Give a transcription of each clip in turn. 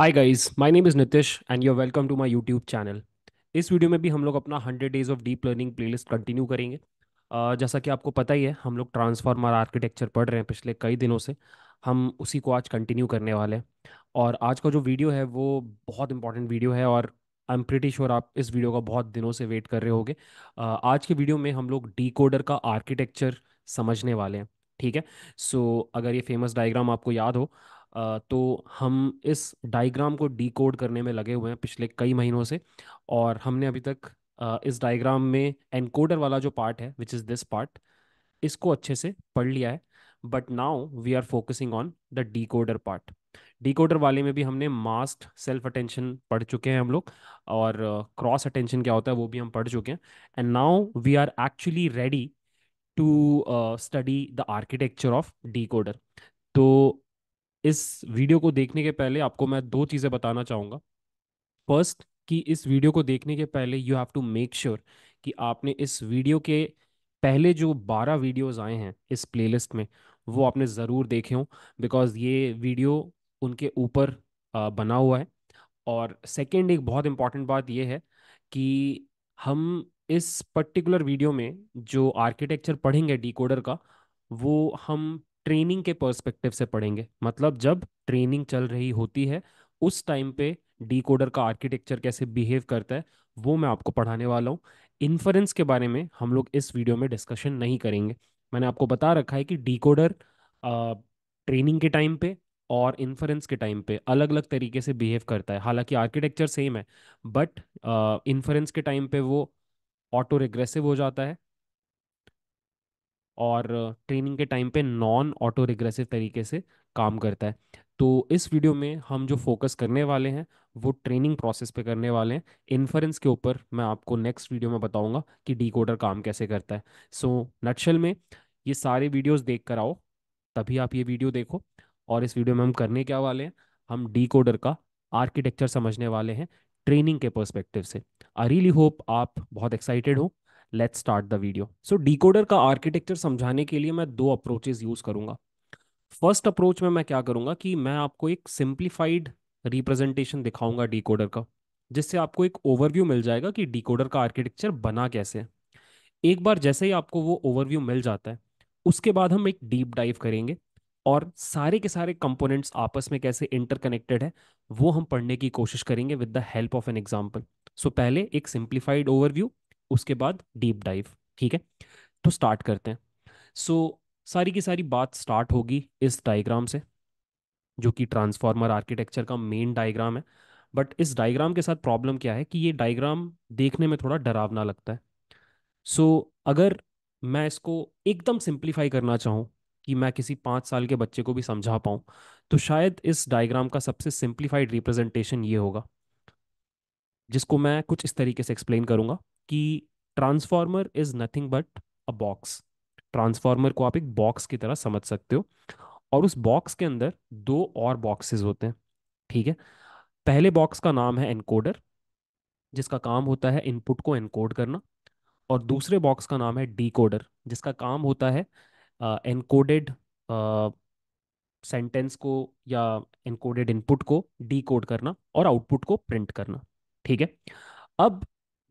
Hi guys my name is Nitish and you welcome to my YouTube channel इस video में भी हम लोग अपना hundred days of deep learning playlist continue करेंगे uh, जैसा कि आपको पता ही है हम लोग ट्रांसफार्मर आर्किटेक्चर पढ़ रहे हैं पिछले कई दिनों से हम उसी को आज कंटिन्यू करने वाले हैं और आज का जो वीडियो है वो बहुत इंपॉर्टेंट वीडियो है और आई एम प्रिटी श्योर आप इस वीडियो का बहुत दिनों से वेट कर रहे होगे uh, आज के वीडियो में हम लोग कोडर का आर्किटेक्चर समझने वाले हैं ठीक है सो so, अगर ये फेमस डायग्राम आपको याद हो तो हम इस डायग्राम को डीकोड करने में लगे हुए हैं पिछले कई महीनों से और हमने अभी तक इस डायग्राम में एनकोडर वाला जो पार्ट है विच इज़ दिस पार्ट इसको अच्छे से पढ़ लिया है but now we are focusing on the decoder part decoder वाले में भी हमने मास्ट सेल्फ अटेंशन पढ़ चुके हैं हम लोग और क्रॉस uh, अटेंशन क्या होता है वो भी हम पढ़ चुके हैं and now we are actually ready to study the architecture of decoder तो इस वीडियो को देखने के पहले आपको मैं दो चीज़ें बताना चाहूँगा फर्स्ट कि इस वीडियो को देखने के पहले you have to make sure कि आपने इस वीडियो के पहले जो बारह वीडियोस आए हैं इस प्लेलिस्ट में वो आपने ज़रूर देखे हों बिकॉज ये वीडियो उनके ऊपर बना हुआ है और सेकेंड एक बहुत इंपॉर्टेंट बात यह है कि हम इस पर्टिकुलर वीडियो में जो आर्किटेक्चर पढ़ेंगे डिकोडर का वो हम ट्रेनिंग के पर्सपेक्टिव से पढ़ेंगे मतलब जब ट्रेनिंग चल रही होती है उस टाइम पे डीकोडर का आर्किटेक्चर कैसे बिहेव करता है वो मैं आपको पढ़ाने वाला हूँ इन्फरेंस के बारे में हम लोग इस वीडियो में डिस्कशन नहीं करेंगे मैंने आपको बता रखा है कि डीकोडर ट्रेनिंग के टाइम पे और इन्फरेंस के टाइम पे अलग अलग तरीके से बिहेव करता है हालांकि आर्किटेक्चर सेम है बट इन्फरेंस के टाइम पे वो ऑटो रिग्रेसिव हो जाता है और ट्रेनिंग के टाइम पे नॉन ऑटो रिग्रेसिव तरीके से काम करता है तो इस वीडियो में हम जो फोकस करने वाले हैं वो ट्रेनिंग प्रोसेस पे करने वाले हैं इन्फरेंस के ऊपर मैं आपको नेक्स्ट वीडियो में बताऊंगा कि डीकोडर काम कैसे करता है सो so, नटशल में ये सारे वीडियोस देख कर आओ तभी आप ये वीडियो देखो और इस वीडियो में हम करने क्या वाले हैं हम डी का आर्किटेक्चर समझने वाले हैं ट्रेनिंग के पर्सपेक्टिव से आई रियली होप आप बहुत एक्साइटेड हों let's start the video so decoder का आर्किटेक्चर समझाने के लिए मैं दो अप्रोचेज यूज करूंगा फर्स्ट अप्रोच में मैं क्या करूंगा कि मैं आपको एक सिंप्लीफाइड रिप्रेजेंटेशन दिखाऊंगा डिकोडर का जिससे आपको एक ओवरव्यू मिल जाएगा कि डिकोडर का आर्किटेक्चर बना कैसे है एक बार जैसे ही आपको वो ओवरव्यू मिल जाता है उसके बाद हम एक डीप डाइव करेंगे और सारे के सारे कंपोनेंट्स आपस में कैसे इंटरकनेक्टेड है वो हम पढ़ने की कोशिश करेंगे with the help of an example so पहले एक सिंप्लीफाइड ओवरव्यू उसके बाद डीप डाइव ठीक है तो स्टार्ट करते हैं सो so, सारी की सारी बात स्टार्ट होगी इस डायग्राम से जो कि ट्रांसफार्मर आर्किटेक्चर का मेन डायग्राम है बट इस डायग्राम के साथ प्रॉब्लम क्या है कि ये डायग्राम देखने में थोड़ा डरावना लगता है सो so, अगर मैं इसको एकदम सिंप्लीफाई करना चाहूँ कि मैं किसी पाँच साल के बच्चे को भी समझा पाऊँ तो शायद इस डायग्राम का सबसे सिंप्लीफाइड रिप्रेजेंटेशन ये होगा जिसको मैं कुछ इस तरीके से एक्सप्लेन करूँगा कि transformer is nothing but a box transformer को आप एक बॉक्स की तरह समझ सकते हो और उस बॉक्स के अंदर दो और बॉक्सेस होते हैं ठीक है पहले बॉक्स का नाम है एनकोडर जिसका काम होता है इनपुट को एनकोड करना और दूसरे बॉक्स का नाम है डीकोडर जिसका काम होता है एनकोडेड सेंटेंस को या एनकोडेड इनपुट को डीकोड करना और आउटपुट को प्रिंट करना ठीक है अब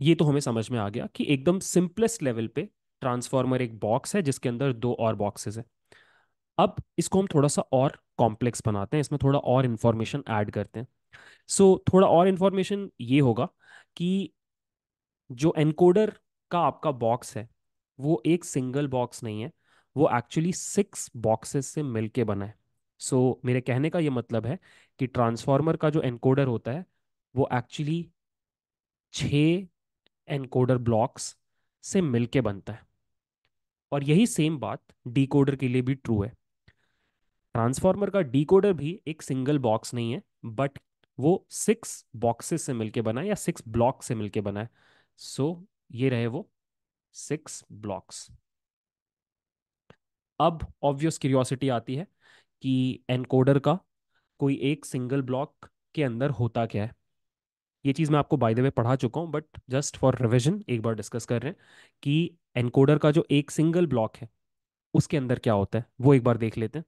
ये तो हमें समझ में आ गया कि एकदम सिंपलेस्ट लेवल पे ट्रांसफॉर्मर एक बॉक्स है जिसके अंदर दो और बॉक्सेस है अब इसको हम थोड़ा सा और कॉम्प्लेक्स बनाते हैं इसमें थोड़ा और इन्फॉर्मेशन ऐड करते हैं सो so, थोड़ा और इन्फॉर्मेशन ये होगा कि जो एनकोडर का आपका बॉक्स है वो एक सिंगल बॉक्स नहीं है वो एक्चुअली सिक्स बॉक्सेस से मिलके बना है सो so, मेरे कहने का ये मतलब है कि ट्रांसफॉर्मर का जो एनकोडर होता है वो एक्चुअली छः एनकोडर ब्लॉक्स से मिलके बनता है और यही सेम बात डीकोडर के लिए भी ट्रू है ट्रांसफॉर्मर का डीकोडर भी एक सिंगल बॉक्स नहीं है बट वो सिक्स बॉक्सेस से मिलके बना है या सिक्स ब्लॉक से मिलके बना है सो so, ये रहे वो सिक्स ब्लॉक्स अब ऑब्वियस क्यूरियोसिटी आती है कि एनकोडर का कोई एक सिंगल ब्लॉक के अंदर होता क्या है ये चीज़ मैं आपको बाय द वे पढ़ा चुका हूँ बट जस्ट फॉर रिविजन एक बार डिस्कस कर रहे हैं कि एनकोडर का जो एक सिंगल ब्लॉक है उसके अंदर क्या होता है वो एक बार देख लेते हैं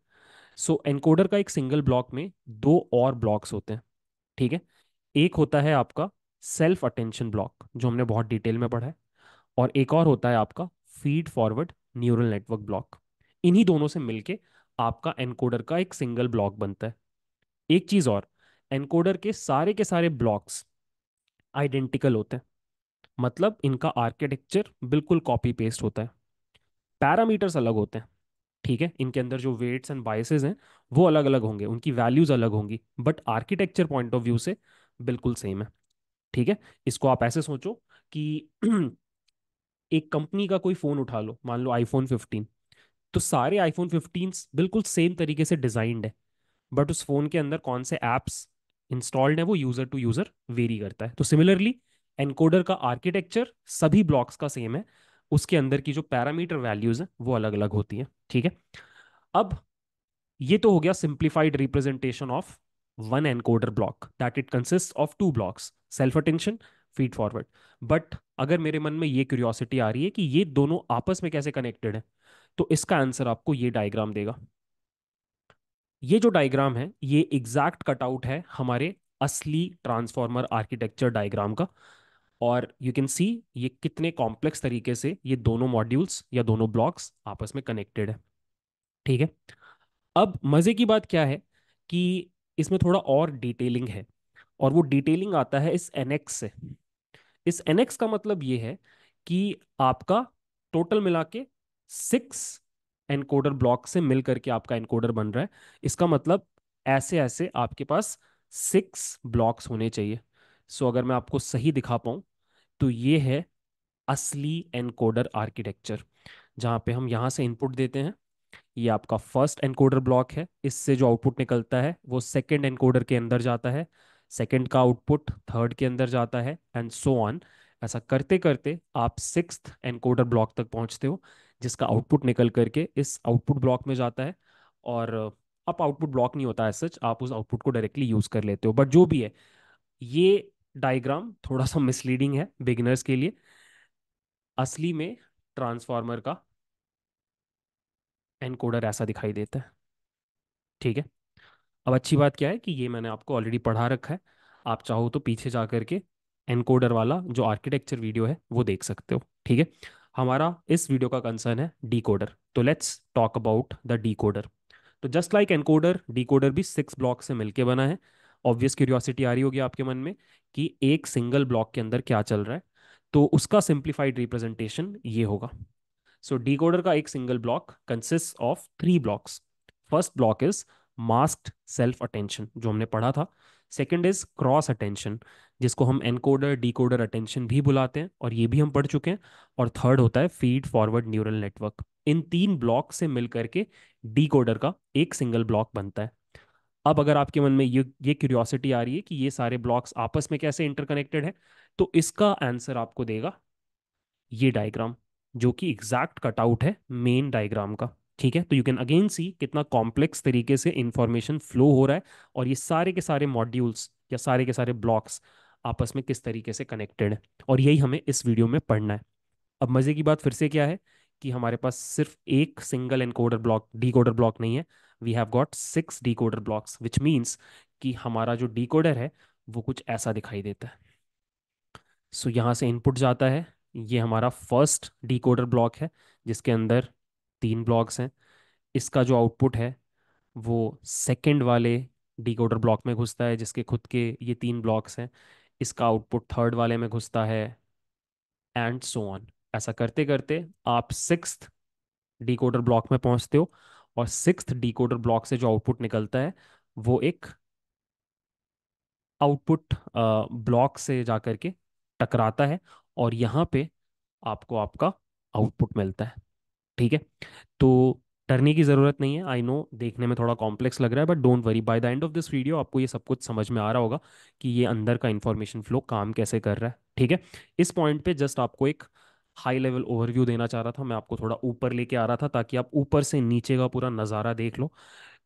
सो so, एनकोडर का एक सिंगल ब्लॉक में दो और ब्लॉक्स होते हैं ठीक है एक होता है आपका सेल्फ अटेंशन ब्लॉक जो हमने बहुत डिटेल में पढ़ा है और एक और होता है आपका feed forward neural network block इन्हीं दोनों से मिलके आपका एनकोडर का एक सिंगल ब्लॉक बनता है एक चीज और एनकोडर के सारे के सारे ब्लॉक्स आइडेंटिकल होते हैं मतलब इनका आर्किटेक्चर बिल्कुल कॉपी पेस्ट होता है पैरामीटर्स अलग होते हैं ठीक है इनके अंदर जो वेट्स एंड बाइसेज हैं वो अलग अलग होंगे उनकी वैल्यूज़ अलग होंगी but architecture point of view से बिल्कुल सेम है ठीक है इसको आप ऐसे सोचो कि एक कंपनी का कोई फ़ोन उठा लो मान लो आईफोन 15 तो सारे आईफोन 15 बिल्कुल सेम तरीके से डिज़ाइंड है बट उस फ़ोन के अंदर कौन से ऐप्स इंस्टॉल्ड है वो यूजर टू यूजर वेरी करता है तो सिमिलरली एनकोडर का आर्किटेक्चर सभी ब्लॉक्स का सेम है उसके अंदर की जो पैरामीटर वैल्यूज है वो अलग अलग होती है ठीक है अब ये तो हो गया simplified representation of one encoder block that it consist of two blocks self attention feed forward but अगर मेरे मन में ये क्यूरियोसिटी आ रही है कि ये दोनों आपस में कैसे कनेक्टेड है तो इसका आंसर आपको ये डायग्राम देगा ये जो डायग्राम है ये एग्जैक्ट कटआउट है हमारे असली ट्रांसफॉर्मर आर्किटेक्चर डायग्राम का और यू कैन सी ये कितने कॉम्प्लेक्स तरीके से ये दोनों मॉड्यूल्स या दोनों ब्लॉक्स आपस में कनेक्टेड है ठीक है अब मज़े की बात क्या है कि इसमें थोड़ा और डिटेलिंग है और वो डिटेलिंग आता है इस एनेक्स से इस एनेक्स का मतलब ये है कि आपका टोटल मिला के सिक्स एनकोडर ब्लॉक से मिल करके आपका एनकोडर बन रहा है इसका मतलब ऐसे ऐसे आपके पास सिक्स ब्लॉक्स होने चाहिए सो अगर मैं आपको सही दिखा पाऊँ तो ये है असली एनकोडर आर्किटेक्चर जहाँ पे हम यहाँ से इनपुट देते हैं ये आपका फर्स्ट एनकोडर ब्लॉक है इससे जो आउटपुट निकलता है वो सेकेंड एनकोडर के अंदर जाता है सेकेंड का आउटपुट थर्ड के अंदर जाता है एंड सो ऑन ऐसा करते करते आप सिक्स एनकोडर ब्लॉक तक पहुँचते हो जिसका आउटपुट निकल करके इस आउटपुट ब्लॉक में जाता है और आप आउटपुट ब्लॉक नहीं होता है सच आप उस आउटपुट को डायरेक्टली यूज कर लेते हो बट जो भी है ये डायग्राम थोड़ा सा मिसलीडिंग है बिगिनर्स के लिए असली में ट्रांसफार्मर का एनकोडर ऐसा दिखाई देता है ठीक है अब अच्छी बात क्या है कि ये मैंने आपको ऑलरेडी पढ़ा रखा है आप चाहो तो पीछे जा करके एनकोडर वाला जो आर्किटेक्चर वीडियो है वो देख सकते हो ठीक है हमारा इस वीडियो का कंसर्न है डीकोडर तो let's talk about the decoder तो जस्ट लाइक एनकोडर डीकोडर भी सिक्स ब्लॉक से मिलके बना है ऑब्वियस क्यूरियोसिटी आ रही होगी आपके मन में कि एक सिंगल ब्लॉक के अंदर क्या चल रहा है तो उसका सिंप्लीफाइड रिप्रेजेंटेशन ये होगा सो so, डीकोडर का एक single block consist of three blocks first block is mask self attention जो हमने पढ़ा था सेकेंड इज क्रॉस अटेंशन जिसको हम एनकोडर डीकोडर अटेंशन भी बुलाते हैं और ये भी हम पढ़ चुके हैं और थर्ड होता है फीड फॉरवर्ड न्यूरल नेटवर्क इन तीन ब्लॉक से मिल करके डीकोडर का एक सिंगल ब्लॉक बनता है अब अगर आपके मन में ये ये क्यूरियोसिटी आ रही है कि ये सारे ब्लॉक्स आपस में कैसे इंटरकनेक्टेड है तो इसका आंसर आपको देगा ये डायग्राम जो कि एग्जैक्ट कटआउट है मेन डायग्राम का ठीक है तो यू कैन अगेन सी कितना कॉम्प्लेक्स तरीके से इंफॉर्मेशन फ्लो हो रहा है और ये सारे के सारे मॉड्यूल्स या सारे के सारे ब्लॉक्स आपस में किस तरीके से कनेक्टेड है और यही हमें इस वीडियो में पढ़ना है अब मज़े की बात फिर से क्या है कि हमारे पास सिर्फ एक single encoder block decoder block नहीं है we have got six decoder blocks which means कि हमारा जो डीकोडर है वो कुछ ऐसा दिखाई देता है सो so, यहाँ से इनपुट जाता है ये हमारा फर्स्ट डीकोडर ब्लॉक है जिसके अंदर तीन ब्लॉक्स हैं इसका जो आउटपुट है वो सेकेंड वाले डीकोडर ब्लॉक में घुसता है जिसके खुद के ये तीन ब्लॉक्स हैं इसका आउटपुट थर्ड वाले में घुसता है एंड सो ऑन ऐसा करते करते आप सिक्स डिकोडर ब्लॉक में पहुंचते हो और सिक्स डिकोडर ब्लॉक से जो आउटपुट निकलता है वो एक आउटपुट ब्लॉक से जाकर के टकराता है और यहाँ पे आपको आपका आउटपुट मिलता है ठीक है तो डरने की ज़रूरत नहीं है आई नो देखने में थोड़ा कॉम्प्लेक्स लग रहा है but don't worry by the end of this video आपको ये सब कुछ समझ में आ रहा होगा कि ये अंदर का इन्फॉर्मेशन फ्लो काम कैसे कर रहा है ठीक है इस पॉइंट पे जस्ट आपको एक हाई लेवल ओवरव्यू देना चाह रहा था मैं आपको थोड़ा ऊपर लेके आ रहा था ताकि आप ऊपर से नीचे का पूरा नज़ारा देख लो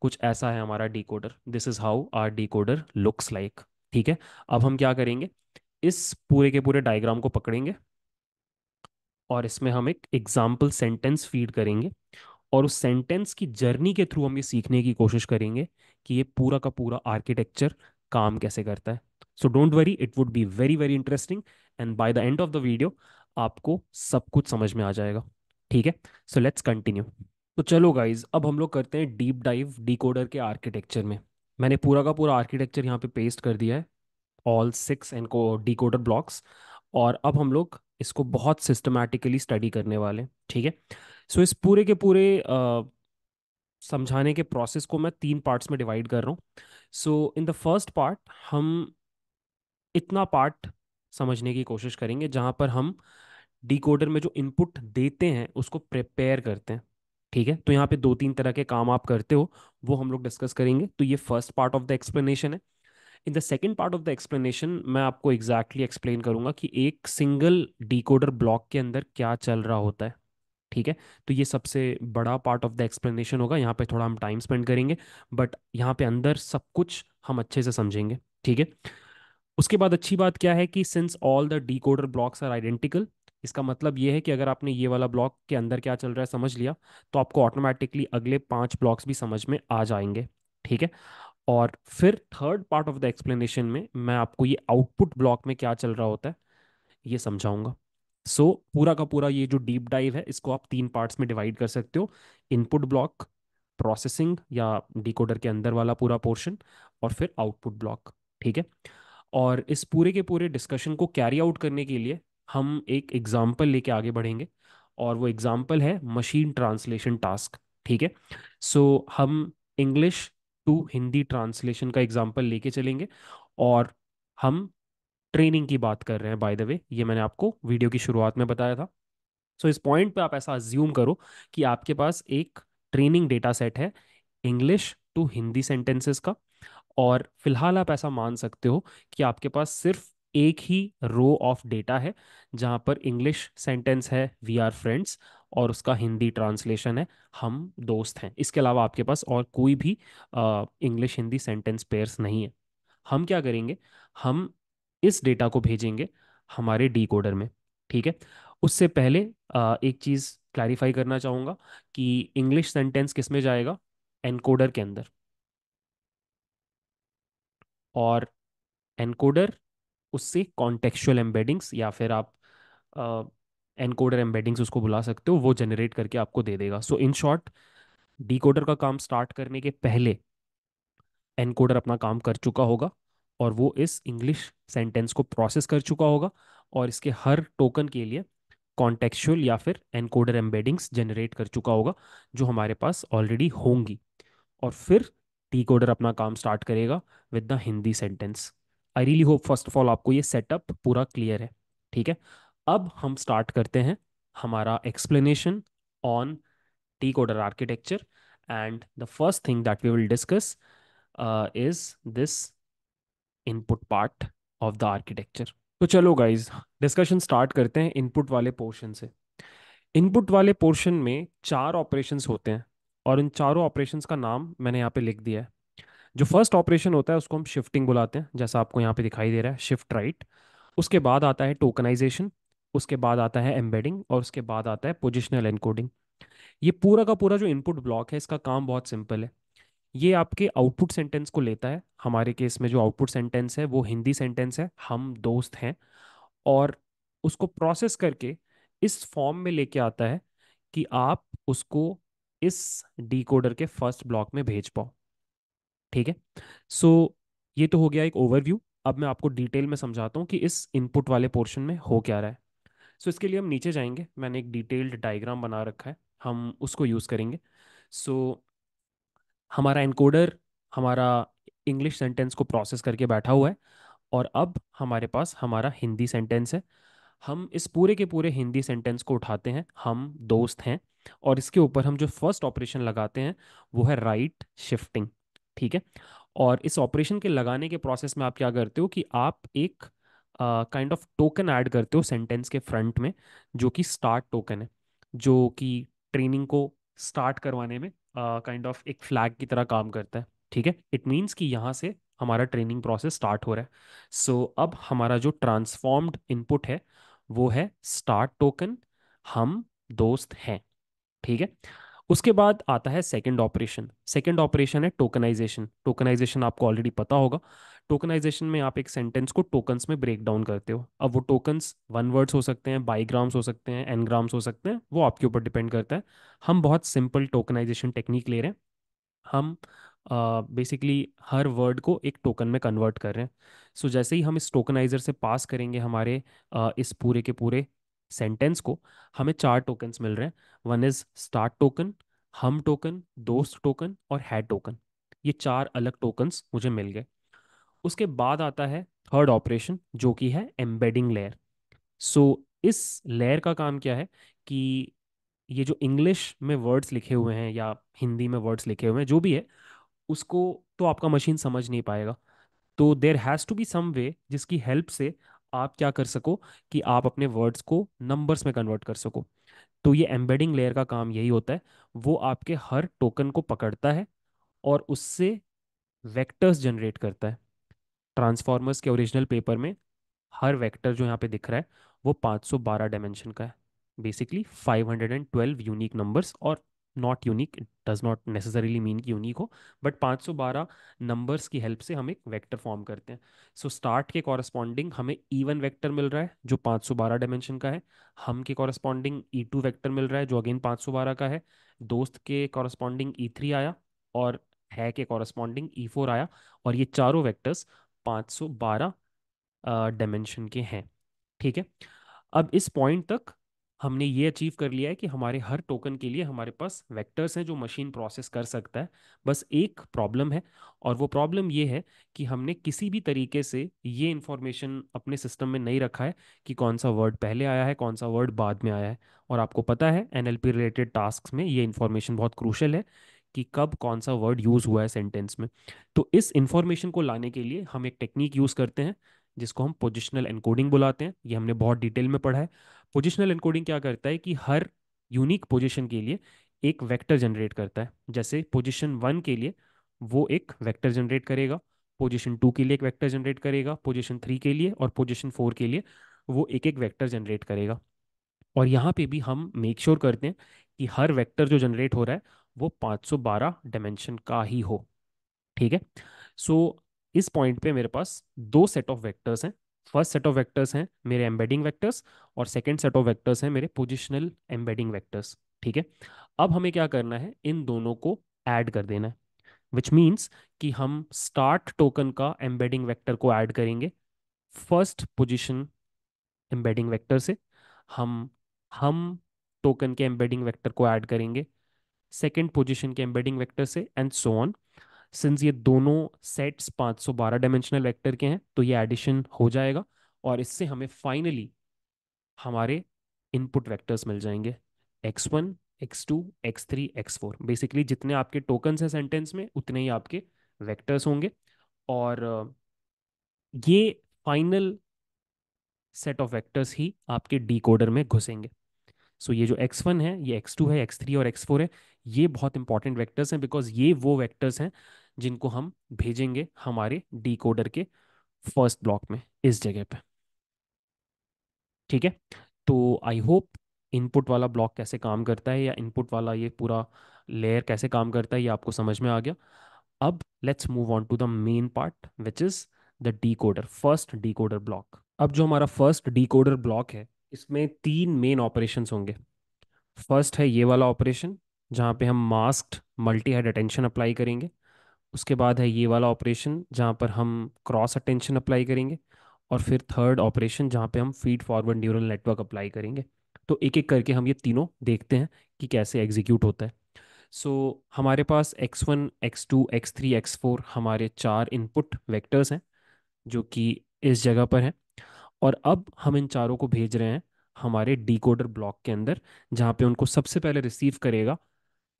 कुछ ऐसा है हमारा decoder this is how our decoder looks like ठीक है अब हम क्या करेंगे इस पूरे के पूरे डायग्राम को पकड़ेंगे और इसमें हम एक एग्जाम्पल सेंटेंस फीड करेंगे और उस सेंटेंस की जर्नी के थ्रू हम ये सीखने की कोशिश करेंगे कि ये पूरा का पूरा आर्किटेक्चर काम कैसे करता है so don't worry it would be very very interesting and by the end of the video आपको सब कुछ समझ में आ जाएगा ठीक है सो लेट्स कंटिन्यू तो चलो गाइज अब हम लोग करते हैं डीप डाइव डिकोडर के आर्किटेक्चर में मैंने पूरा का पूरा आर्किटेक्चर यहाँ पे पेस्ट कर दिया है ऑल सिक्स एंड को डिकोडर ब्लॉक्स और अब हम लोग इसको बहुत सिस्टमैटिकली स्टडी करने वाले हैं ठीक है सो so, इस पूरे के पूरे uh, समझाने के प्रोसेस को मैं तीन पार्ट्स में डिवाइड कर रहा हूँ so in the first part हम इतना पार्ट समझने की कोशिश करेंगे जहाँ पर हम डिकोडर में जो इनपुट देते हैं उसको प्रिपेयर करते हैं ठीक है तो यहाँ पे दो तीन तरह के काम आप करते हो वो हम लोग डिस्कस करेंगे तो ये first part of the explanation है in the second part of the explanation मैं आपको एग्जैक्टली exactly एक्सप्लेन करूंगा कि एक सिंगल डिकोडर ब्लॉक के अंदर क्या चल रहा होता है ठीक है तो ये सबसे बड़ा पार्ट ऑफ द एक्सप्लेनेशन होगा यहाँ पे थोड़ा हम टाइम स्पेंड करेंगे बट यहाँ पे अंदर सब कुछ हम अच्छे से समझेंगे ठीक है उसके बाद अच्छी बात क्या है कि since all the decoder blocks are identical इसका मतलब ये है कि अगर आपने ये वाला ब्लॉक के अंदर क्या चल रहा है समझ लिया तो आपको ऑटोमेटिकली अगले पांच ब्लॉक्स भी समझ में आ जाएंगे ठीक है और फिर third part of the explanation में मैं आपको ये आउटपुट ब्लॉक में क्या चल रहा होता है ये समझाऊंगा सो so, पूरा का पूरा ये जो डीप डाइव है इसको आप तीन पार्ट्स में डिवाइड कर सकते हो इनपुट ब्लॉक प्रोसेसिंग या डिकोडर के अंदर वाला पूरा पोर्शन और फिर आउटपुट ब्लॉक ठीक है और इस पूरे के पूरे डिस्कशन को कैरी आउट करने के लिए हम एक एग्जाम्पल लेके आगे बढ़ेंगे और वो एग्जाम्पल है मशीन ट्रांसलेशन टास्क ठीक है सो so, हम इंग्लिश टू हिंदी ट्रांसलेशन का एग्जाम्पल लेके चलेंगे और हम ट्रेनिंग की बात कर रहे हैं बाय द वे ये मैंने आपको वीडियो की शुरुआत में बताया था सो so, इस पॉइंट पे आप ऐसा अज्यूम करो कि आपके पास एक ट्रेनिंग डेटा सेट है इंग्लिश टू हिंदी सेंटेंसेस का और फिलहाल आप ऐसा मान सकते हो कि आपके पास सिर्फ एक ही रो ऑफ डेटा है जहाँ पर इंग्लिश सेंटेंस है वी आर फ्रेंड्स और उसका हिंदी ट्रांसलेशन है हम दोस्त हैं इसके अलावा आपके पास और कोई भी इंग्लिश हिंदी सेंटेंस पेयर्स नहीं है हम क्या करेंगे हम इस डेटा को भेजेंगे हमारे डी में ठीक है उससे पहले एक चीज़ क्लैरिफाई करना चाहूँगा कि इंग्लिश सेंटेंस किस में जाएगा एनकोडर के अंदर और एनकोडर उससे कॉन्टेक्चुअल एम्बेडिंग्स या फिर आप एनकोडर एम्बेडिंग्स उसको बुला सकते हो वो जनरेट करके आपको दे देगा सो इन शॉर्ट डिकोडर का काम स्टार्ट करने के पहले एनकोडर अपना काम कर चुका होगा और वो इस इंग्लिश सेंटेंस को प्रोसेस कर चुका होगा और इसके हर टोकन के लिए कॉन्टेक्चुअल या फिर एनकोडर एम्बेडिंग्स जनरेट कर चुका होगा जो हमारे पास ऑलरेडी होंगी और फिर टी कोडर अपना काम स्टार्ट करेगा with the Hindi sentence I really hope first of all आपको ये सेटअप पूरा क्लियर है ठीक है अब हम स्टार्ट करते हैं हमारा explanation on decoder architecture and the first thing that we will discuss is this input part of the architecture तो चलो गाइज डिस्कशन स्टार्ट करते हैं इनपुट वाले पोर्शन से इनपुट वाले पोर्शन में चार ऑपरेशंस होते हैं और इन चारों ऑपरेशंस का नाम मैंने यहाँ पे लिख दिया है जो फर्स्ट ऑपरेशन होता है उसको हम शिफ्टिंग बुलाते हैं जैसा आपको यहाँ पे दिखाई दे रहा है शिफ्ट राइट उसके बाद आता है टोकनाइजेशन उसके बाद आता है एम्बेडिंग और उसके बाद आता है पोजिशनल एनकोडिंग ये पूरा का पूरा जो इनपुट ब्लॉक है इसका काम बहुत सिंपल है ये आपके आउटपुट सेंटेंस को लेता है हमारे केस में जो आउटपुट सेंटेंस है वो हिंदी सेंटेंस है हम दोस्त हैं और उसको प्रोसेस करके इस फॉर्म में लेके आता है कि आप उसको इस डीकोडर के फर्स्ट ब्लॉक में भेज पाओ ठीक है सो so, ये तो हो गया एक ओवरव्यू अब मैं आपको डिटेल में समझाता हूँ कि इस इनपुट वाले पोर्शन में हो क्या रहा है सो so, इसके लिए हम नीचे जाएंगे मैंने एक डिटेल्ड डायग्राम बना रखा है हम उसको यूज़ करेंगे सो so, हमारा एनकोडर हमारा इंग्लिश सेंटेंस को प्रोसेस करके बैठा हुआ है और अब हमारे पास हमारा हिंदी सेंटेंस है हम इस पूरे के पूरे हिंदी सेंटेंस को उठाते हैं हम दोस्त हैं और इसके ऊपर हम जो फर्स्ट ऑपरेशन लगाते हैं वो है राइट शिफ्टिंग ठीक है और इस ऑपरेशन के लगाने के प्रोसेस में आप क्या करते हो कि आप एक काइंड ऑफ टोकन ऐड करते हो सेंटेंस के फ्रंट में जो कि स्टार्ट टोकन है जो कि ट्रेनिंग को स्टार्ट करवाने में काइंड ऑफ एक फ्लैग की तरह काम करता है ठीक है इट मीन्स कि यहाँ से हमारा ट्रेनिंग प्रोसेस स्टार्ट हो रहा है सो so, अब हमारा जो ट्रांसफॉर्म्ड इनपुट है वो है स्टार्ट टोकन हम दोस्त हैं ठीक है उसके बाद आता है सेकंड ऑपरेशन सेकंड ऑपरेशन है टोकनाइजेशन टोकनाइजेशन आपको ऑलरेडी पता होगा टोकनाइजेशन में आप एक सेंटेंस को टोकन्स में ब्रेक डाउन करते हो अब वो टोकन्स वन वर्ड्स हो सकते हैं बाईग्राम्स हो सकते हैं एनग्राम्स हो सकते हैं वो आपके ऊपर डिपेंड करता है हम बहुत सिंपल टोकनाइजेशन टेक्निक ले रहे हैं हम बेसिकली uh, हर वर्ड को एक टोकन में कन्वर्ट कर रहे हैं सो so, जैसे ही हम इस टोकनाइजर से पास करेंगे हमारे uh, इस पूरे के पूरे सेंटेंस को हमें चार टोकन्स मिल रहे हैं वन इज़ स्टार्ट टोकन हम टोकन दोस्त टोकन और हैड टोकन ये चार अलग टोकन्स मुझे मिल गए उसके बाद आता है थर्ड ऑपरेशन जो कि है एम्बेडिंग लेयर सो इस लेयर का काम क्या है कि ये जो इंग्लिश में वर्ड्स लिखे हुए हैं या हिंदी में वर्ड्स लिखे हुए हैं जो भी है उसको तो आपका मशीन समझ नहीं पाएगा तो there has to be some way जिसकी हेल्प से आप क्या कर सको कि आप अपने वर्ड्स को नंबर्स में कन्वर्ट कर सको तो ये एम्बेडिंग लेयर का काम यही होता है वो आपके हर टोकन को पकड़ता है और उससे वेक्टर्स जनरेट करता है ट्रांसफॉर्मर्स के ओरिजिनल पेपर में हर वेक्टर जो यहाँ पे दिख रहा है वो 512 डायमेंशन का है बेसिकली 512 यूनिक नंबर्स और not unique does not necessarily mean कि यूनिक हो बट 512 नंबर्स की हेल्प से हम एक वेक्टर फॉर्म करते हैं सो so, स्टार्ट के कॉरस्पॉन्डिंग हमें ई वन वैक्टर मिल रहा है जो 512 डायमेंशन का है हम के कॉरस्पॉन्डिंग ई टू वैक्टर मिल रहा है जो अगेन 512 का है दोस्त के कॉरस्पॉन्डिंग ई थ्री आया और है के कॉरस्पॉन्डिंग ई फोर आया और ये चारों वैक्टर्स 512 डायमेंशन के हैं ठीक है अब इस पॉइंट तक हमने ये अचीव कर लिया है कि हमारे हर टोकन के लिए हमारे पास वेक्टर्स हैं जो मशीन प्रोसेस कर सकता है बस एक प्रॉब्लम है और वो प्रॉब्लम ये है कि हमने किसी भी तरीके से ये इन्फॉर्मेशन अपने सिस्टम में नहीं रखा है कि कौन सा वर्ड पहले आया है कौन सा वर्ड बाद में आया है और आपको पता है एन रिलेटेड टास्क में ये इन्फॉर्मेशन बहुत क्रूशल है कि कब कौन सा वर्ड यूज़ हुआ है सेंटेंस में तो इस इंफॉर्मेशन को लाने के लिए हम एक टेक्निक यूज़ करते हैं जिसको हम पोजिशनल एनकोडिंग बुलाते हैं ये हमने बहुत डिटेल में पढ़ा है पोजिशनल एनकोडिंग क्या करता है कि हर यूनिक पोजिशन के लिए एक वैक्टर जनरेट करता है जैसे पोजिशन वन के लिए वो एक वैक्टर जनरेट करेगा पोजिशन टू के लिए एक वैक्टर जनरेट करेगा पोजिशन थ्री के लिए और पोजिशन फोर के लिए वो एक एक वैक्टर जनरेट करेगा और यहाँ पे भी हम मेक श्योर sure करते हैं कि हर वेक्टर जो जनरेट हो रहा है वो 512 डायमेंशन का ही हो ठीक है सो so, इस पॉइंट पे मेरे पास दो सेट ऑफ वेक्टर्स हैं फर्स्ट सेट ऑफ वेक्टर्स हैं मेरे एम्बेडिंग वेक्टर्स और सेकंड सेट ऑफ वेक्टर्स हैं मेरे पोजिशनल एम्बेडिंग वेक्टर्स ठीक है अब हमें क्या करना है इन दोनों को ऐड कर देना है विच मीन्स कि हम स्टार्ट टोकन का एम्बेडिंग वैक्टर को ऐड करेंगे फर्स्ट पोजिशन एम्बेडिंग वैक्टर से हम हम टोकन के एम्बेडिंग वैक्टर को ऐड करेंगे सेकेंड पोजिशन के एम्बेडिंग वैक्टर से एंड सो ऑन सिंस ये दोनों सेट्स 512 डायमेंशनल वैक्टर के हैं तो ये एडिशन हो जाएगा और इससे हमें फाइनली हमारे इनपुट वैक्टर्स मिल जाएंगे x one x two x three x four basically जितने आपके टोकन्स हैं सेंटेंस में उतने ही आपके वैक्टर्स होंगे और ये फाइनल सेट ऑफ वैक्टर्स ही आपके डी में घुसेंगे सो so ये जो एक्स वन है ये एक्स टू है एक्स थ्री और एक्स फोर है ये बहुत इंपॉर्टेंट वैक्टर्स हैं बिकॉज ये वो वैक्टर्स हैं जिनको हम भेजेंगे हमारे डी कोडर के फर्स्ट ब्लॉक में इस जगह पे ठीक है तो आई होप इनपुट वाला ब्लॉक कैसे काम करता है या इनपुट वाला ये पूरा लेयर कैसे काम करता है ये आपको समझ में आ गया अब let's move on to the main part which is the decoder first decoder block अब जो हमारा फर्स्ट डी कोडर ब्लॉक है इसमें तीन मेन ऑपरेशन होंगे फर्स्ट है ये वाला ऑपरेशन जहाँ पे हम masked multi head attention apply करेंगे उसके बाद है ये वाला ऑपरेशन जहाँ पर हम क्रॉस अटेंशन अप्लाई करेंगे और फिर थर्ड ऑपरेशन जहाँ पे हम feed forward neural network apply करेंगे तो एक एक करके हम ये तीनों देखते हैं कि कैसे एग्जीक्यूट होता है सो so, हमारे पास x1, x2, x3, x4 हमारे चार इनपुट वेक्टर्स हैं जो कि इस जगह पर हैं और अब हम इन चारों को भेज रहे हैं हमारे डिकोडर ब्लॉक के अंदर जहाँ पे उनको सबसे पहले रिसीव करेगा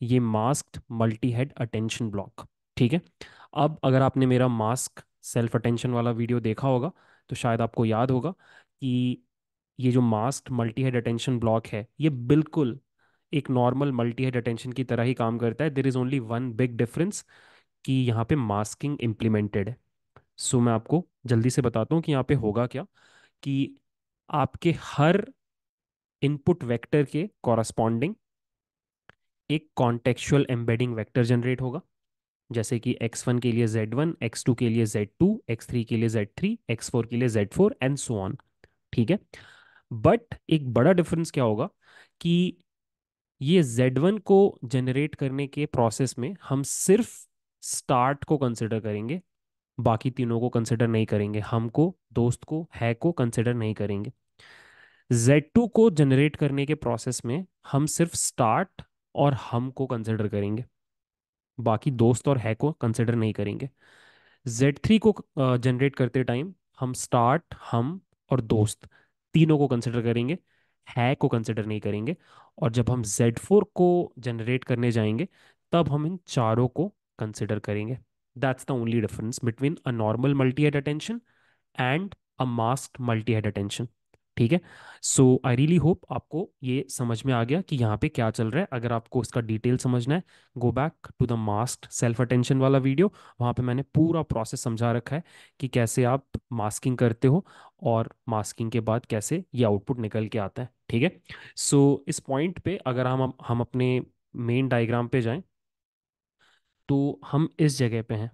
ये mask multi head attention block ठीक है अब अगर आपने मेरा मास्क सेल्फ अटेंशन वाला वीडियो देखा होगा तो शायद आपको याद होगा कि ये जो mask multi head attention block है ये बिल्कुल एक नॉर्मल मल्टी हेड अटेंशन की तरह ही काम करता है there is only one big difference कि यहाँ पे मास्किंग इम्प्लीमेंटेड है सो so, मैं आपको जल्दी से बताता हूँ कि यहाँ पे होगा क्या कि आपके हर इनपुट वेक्टर के कॉरस्पॉन्डिंग एक कॉन्टेक्चुअल एम्बेडिंग वेक्टर जनरेट होगा जैसे कि x1 के लिए z1, x2 के लिए z2, x3 के लिए z3, x4 के लिए z4 एंड सो ऑन ठीक है बट एक बड़ा डिफरेंस क्या होगा कि ये z1 को जनरेट करने के प्रोसेस में हम सिर्फ स्टार्ट को कंसिडर करेंगे बाकी तीनों को कंसिडर नहीं करेंगे हमको दोस्त को है को कंसिडर नहीं करेंगे Z2 को जनरेट करने के प्रोसेस में हम सिर्फ स्टार्ट और हम को कंसिडर करेंगे बाकी दोस्त और है को कंसिडर नहीं करेंगे Z3 को जनरेट करते टाइम हम स्टार्ट हम और दोस्त तीनों को कंसिडर करेंगे है को कंसिडर नहीं करेंगे और जब हम Z4 को जनरेट करने जाएंगे तब हम इन चारों को कंसिडर करेंगे That's the only difference between a normal multi-head attention and a masked multi-head attention. ठीक है सो आई रियली होप आपको ये समझ में आ गया कि यहाँ पे क्या चल रहा है अगर आपको इसका डिटेल समझना है go back to the mask self attention वाला वीडियो वहाँ पे मैंने पूरा प्रोसेस समझा रखा है कि कैसे आप मास्किंग करते हो और मास्किंग के बाद कैसे ये आउटपुट निकल के आता है ठीक है सो so, इस पॉइंट पे अगर हम हम अपने मेन डाइग्राम पे जाएँ तो हम इस जगह पे हैं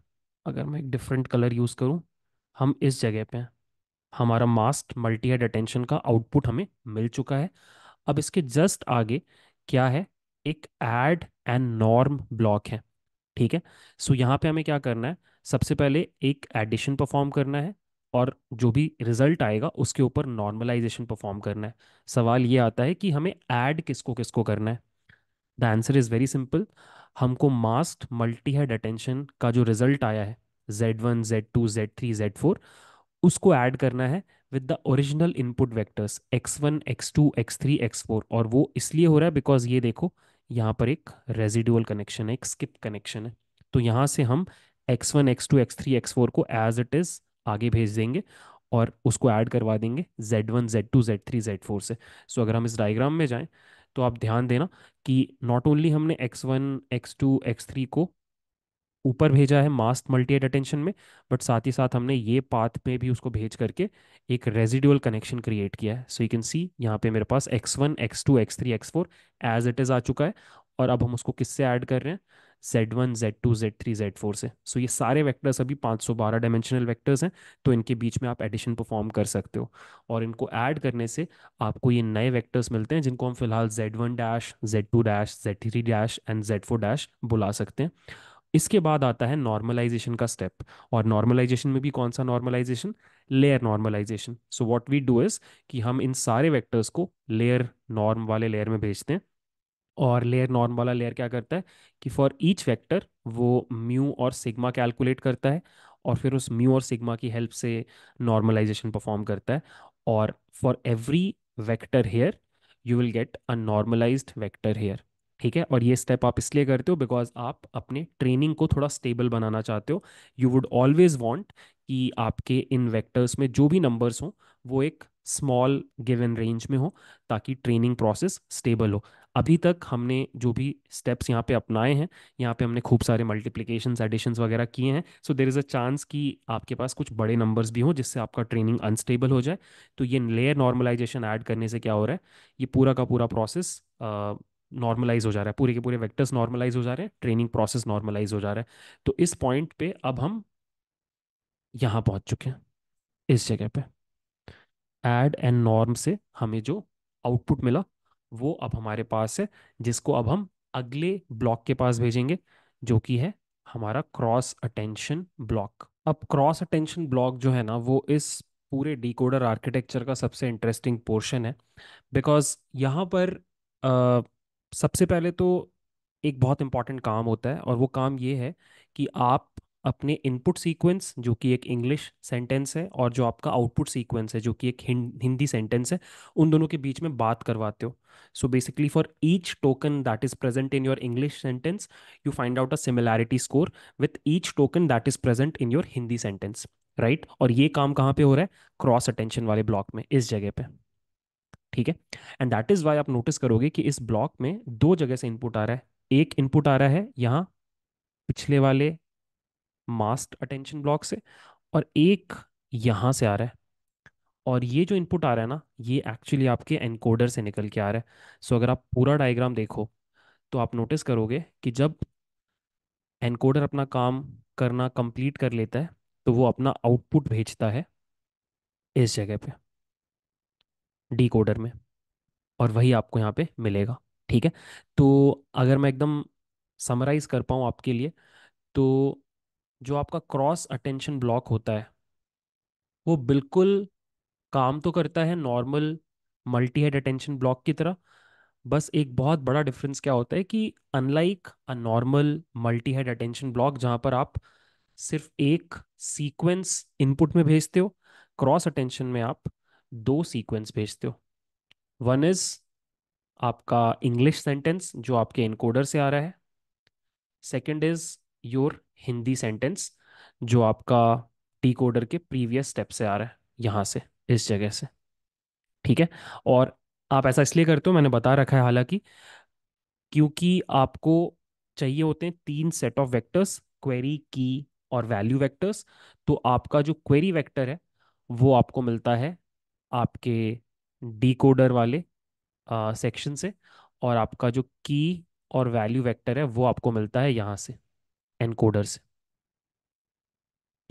अगर मैं एक डिफरेंट कलर यूज़ करूँ हम इस जगह पे हैं हमारा मास्ट मल्टी हेड अटेंशन का आउटपुट हमें मिल चुका है अब इसके जस्ट आगे क्या है एक एड एंड नॉर्म ब्लॉक है ठीक है सो so, यहाँ पे हमें क्या करना है सबसे पहले एक एडिशन परफॉर्म करना है और जो भी रिजल्ट आएगा उसके ऊपर नॉर्मलाइजेशन परफॉर्म करना है सवाल ये आता है कि हमें ऐड किसको किसको करना है the answer is very simple हमको मास्ट मल्टी हेड अटेंशन का जो रिजल्ट आया है z one z two z three z four उसको ऐड करना है with the original input vectors x one x two x three x four और वो इसलिए हो रहा है बिकॉज ये देखो यहाँ पर एक रेजिडुअल कनेक्शन है एक स्किप कनेक्शन है तो यहाँ से हम x one x two x three x four को एज इट इज़ आगे भेज देंगे और उसको ऐड करवा देंगे Z1, Z2, Z3, Z4 से सो so, अगर हम इस डायग्राम में जाएं तो आप ध्यान देना कि नॉट ओनली हमने x one x two x three को ऊपर भेजा है मास्ट मल्टी एड अटेंशन में बट साथ ही साथ हमने ये पाथ में भी उसको भेज करके एक रेजिडुअल कनेक्शन क्रिएट किया है सो यू कैन सी यहाँ पे मेरे पास x one x two x three x four as it is आ चुका है और अब हम उसको किससे ऐड कर रहे हैं z one z two z three z four से सो so ये सारे वेक्टर्स अभी 512 डायमेंशनल वैक्टर्स हैं तो इनके बीच में आप एडिशन परफॉर्म कर सकते हो और इनको ऐड करने से आपको ये नए वैक्टर्स मिलते हैं जिनको हम फिलहाल z one dash z two dash z three dash and z four dash बुला सकते हैं इसके बाद आता है नॉर्मलाइजेशन का स्टेप और नॉर्मलाइजेशन में भी कौन सा normalisation layer normalisation so what we do is कि हम इन सारे वैक्टर्स को लेयर नॉर्म वाले लेयर में भेजते हैं और लेयर नॉर्म वाला लेयर क्या करता है कि फॉर ईच वेक्टर वो म्यू और सिग्मा कैलकुलेट करता है और फिर उस म्यू और सिग्मा की हेल्प से नॉर्मलाइजेशन परफॉर्म करता है और for every vector here you will get a normalised vector here ठीक है और ये स्टेप आप इसलिए करते हो बिकॉज आप अपने ट्रेनिंग को थोड़ा स्टेबल बनाना चाहते हो यू वुड ऑलवेज वॉन्ट कि आपके इन वैक्टर्स में जो भी नंबर्स हों वो एक स्मॉल गिवन रेंज में हो ताकि ट्रेनिंग प्रोसेस स्टेबल हो अभी तक हमने जो भी स्टेप्स यहाँ पे अपनाए हैं यहाँ पे हमने खूब सारे मल्टीप्लीकेशन एडिशंस वगैरह किए हैं सो देर इज़ अ चांस कि आपके पास कुछ बड़े नंबर्स भी हों जिससे आपका ट्रेनिंग अनस्टेबल हो जाए तो ये लेयर नॉर्मलाइजेशन ऐड करने से क्या हो रहा है ये पूरा का पूरा प्रोसेस नॉर्मलाइज हो जा रहा है पूरे के पूरे वैक्टर्स नॉर्मलाइज हो जा रहे हैं ट्रेनिंग प्रोसेस नॉर्मलाइज हो जा रहा है तो इस पॉइंट पर अब हम यहाँ पहुँच चुके हैं इस जगह पर एड एंड नॉर्म से हमें जो आउटपुट मिला वो अब हमारे पास है जिसको अब हम अगले ब्लॉक के पास भेजेंगे जो कि है हमारा क्रॉस अटेंशन ब्लॉक अब क्रॉस अटेंशन ब्लॉक जो है ना वो इस पूरे डिकोडर आर्किटेक्चर का सबसे इंटरेस्टिंग पोर्शन है बिकॉज यहाँ पर आ, सबसे पहले तो एक बहुत इंपॉर्टेंट काम होता है और वो काम ये है कि आप अपने इनपुट सीक्वेंस जो कि एक इंग्लिश सेंटेंस है और जो आपका आउटपुट सीक्वेंस है जो कि एक हिंदी सेंटेंस है उन दोनों के बीच में बात करवाते हो so basically for each token that is present in your English sentence you find out a similarity score with each token that is present in your Hindi sentence right और ये काम कहाँ पे हो रहा है क्रॉस अटेंशन वाले ब्लॉक में इस जगह पे ठीक है एंड दैट इज वाई आप नोटिस करोगे कि इस ब्लॉक में दो जगह से इनपुट आ रहा है एक इनपुट आ रहा है यहाँ पिछले वाले मास्ट अटेंशन ब्लॉक से और एक यहाँ से आ रहा है और ये जो इनपुट आ रहा है ना ये एक्चुअली आपके एनकोडर से निकल के आ रहा है सो अगर आप पूरा डायग्राम देखो तो आप नोटिस करोगे कि जब एनकोडर अपना काम करना कंप्लीट कर लेता है तो वो अपना आउटपुट भेजता है इस जगह पे डिकोडर में और वही आपको यहाँ पे मिलेगा ठीक है तो अगर मैं एकदम समराइज़ कर पाऊँ आपके लिए तो जो आपका क्रॉस अटेंशन ब्लॉक होता है वो बिल्कुल काम तो करता है normal multi head attention block की तरह बस एक बहुत बड़ा डिफरेंस क्या होता है कि unlike a normal multi head attention block जहां पर आप सिर्फ एक सीक्वेंस इनपुट में भेजते हो क्रॉस अटेंशन में आप दो सीक्वेंस भेजते हो वन इज आपका इंग्लिश सेंटेंस जो आपके इनकोडर से आ रहा है second is your Hindi sentence जो आपका टी कोडर के प्रीवियस स्टेप से आ रहा है यहाँ से इस जगह से ठीक है और आप ऐसा इसलिए करते हो मैंने बता रखा है हालांकि क्योंकि आपको चाहिए होते हैं तीन सेट ऑफ वेक्टर्स क्वेरी की और वैल्यू वेक्टर्स तो आपका जो क्वेरी वेक्टर है वो आपको मिलता है आपके डीकोडर वाले सेक्शन से और आपका जो की और वैल्यू वेक्टर है वो आपको मिलता है यहाँ से एनकोडर से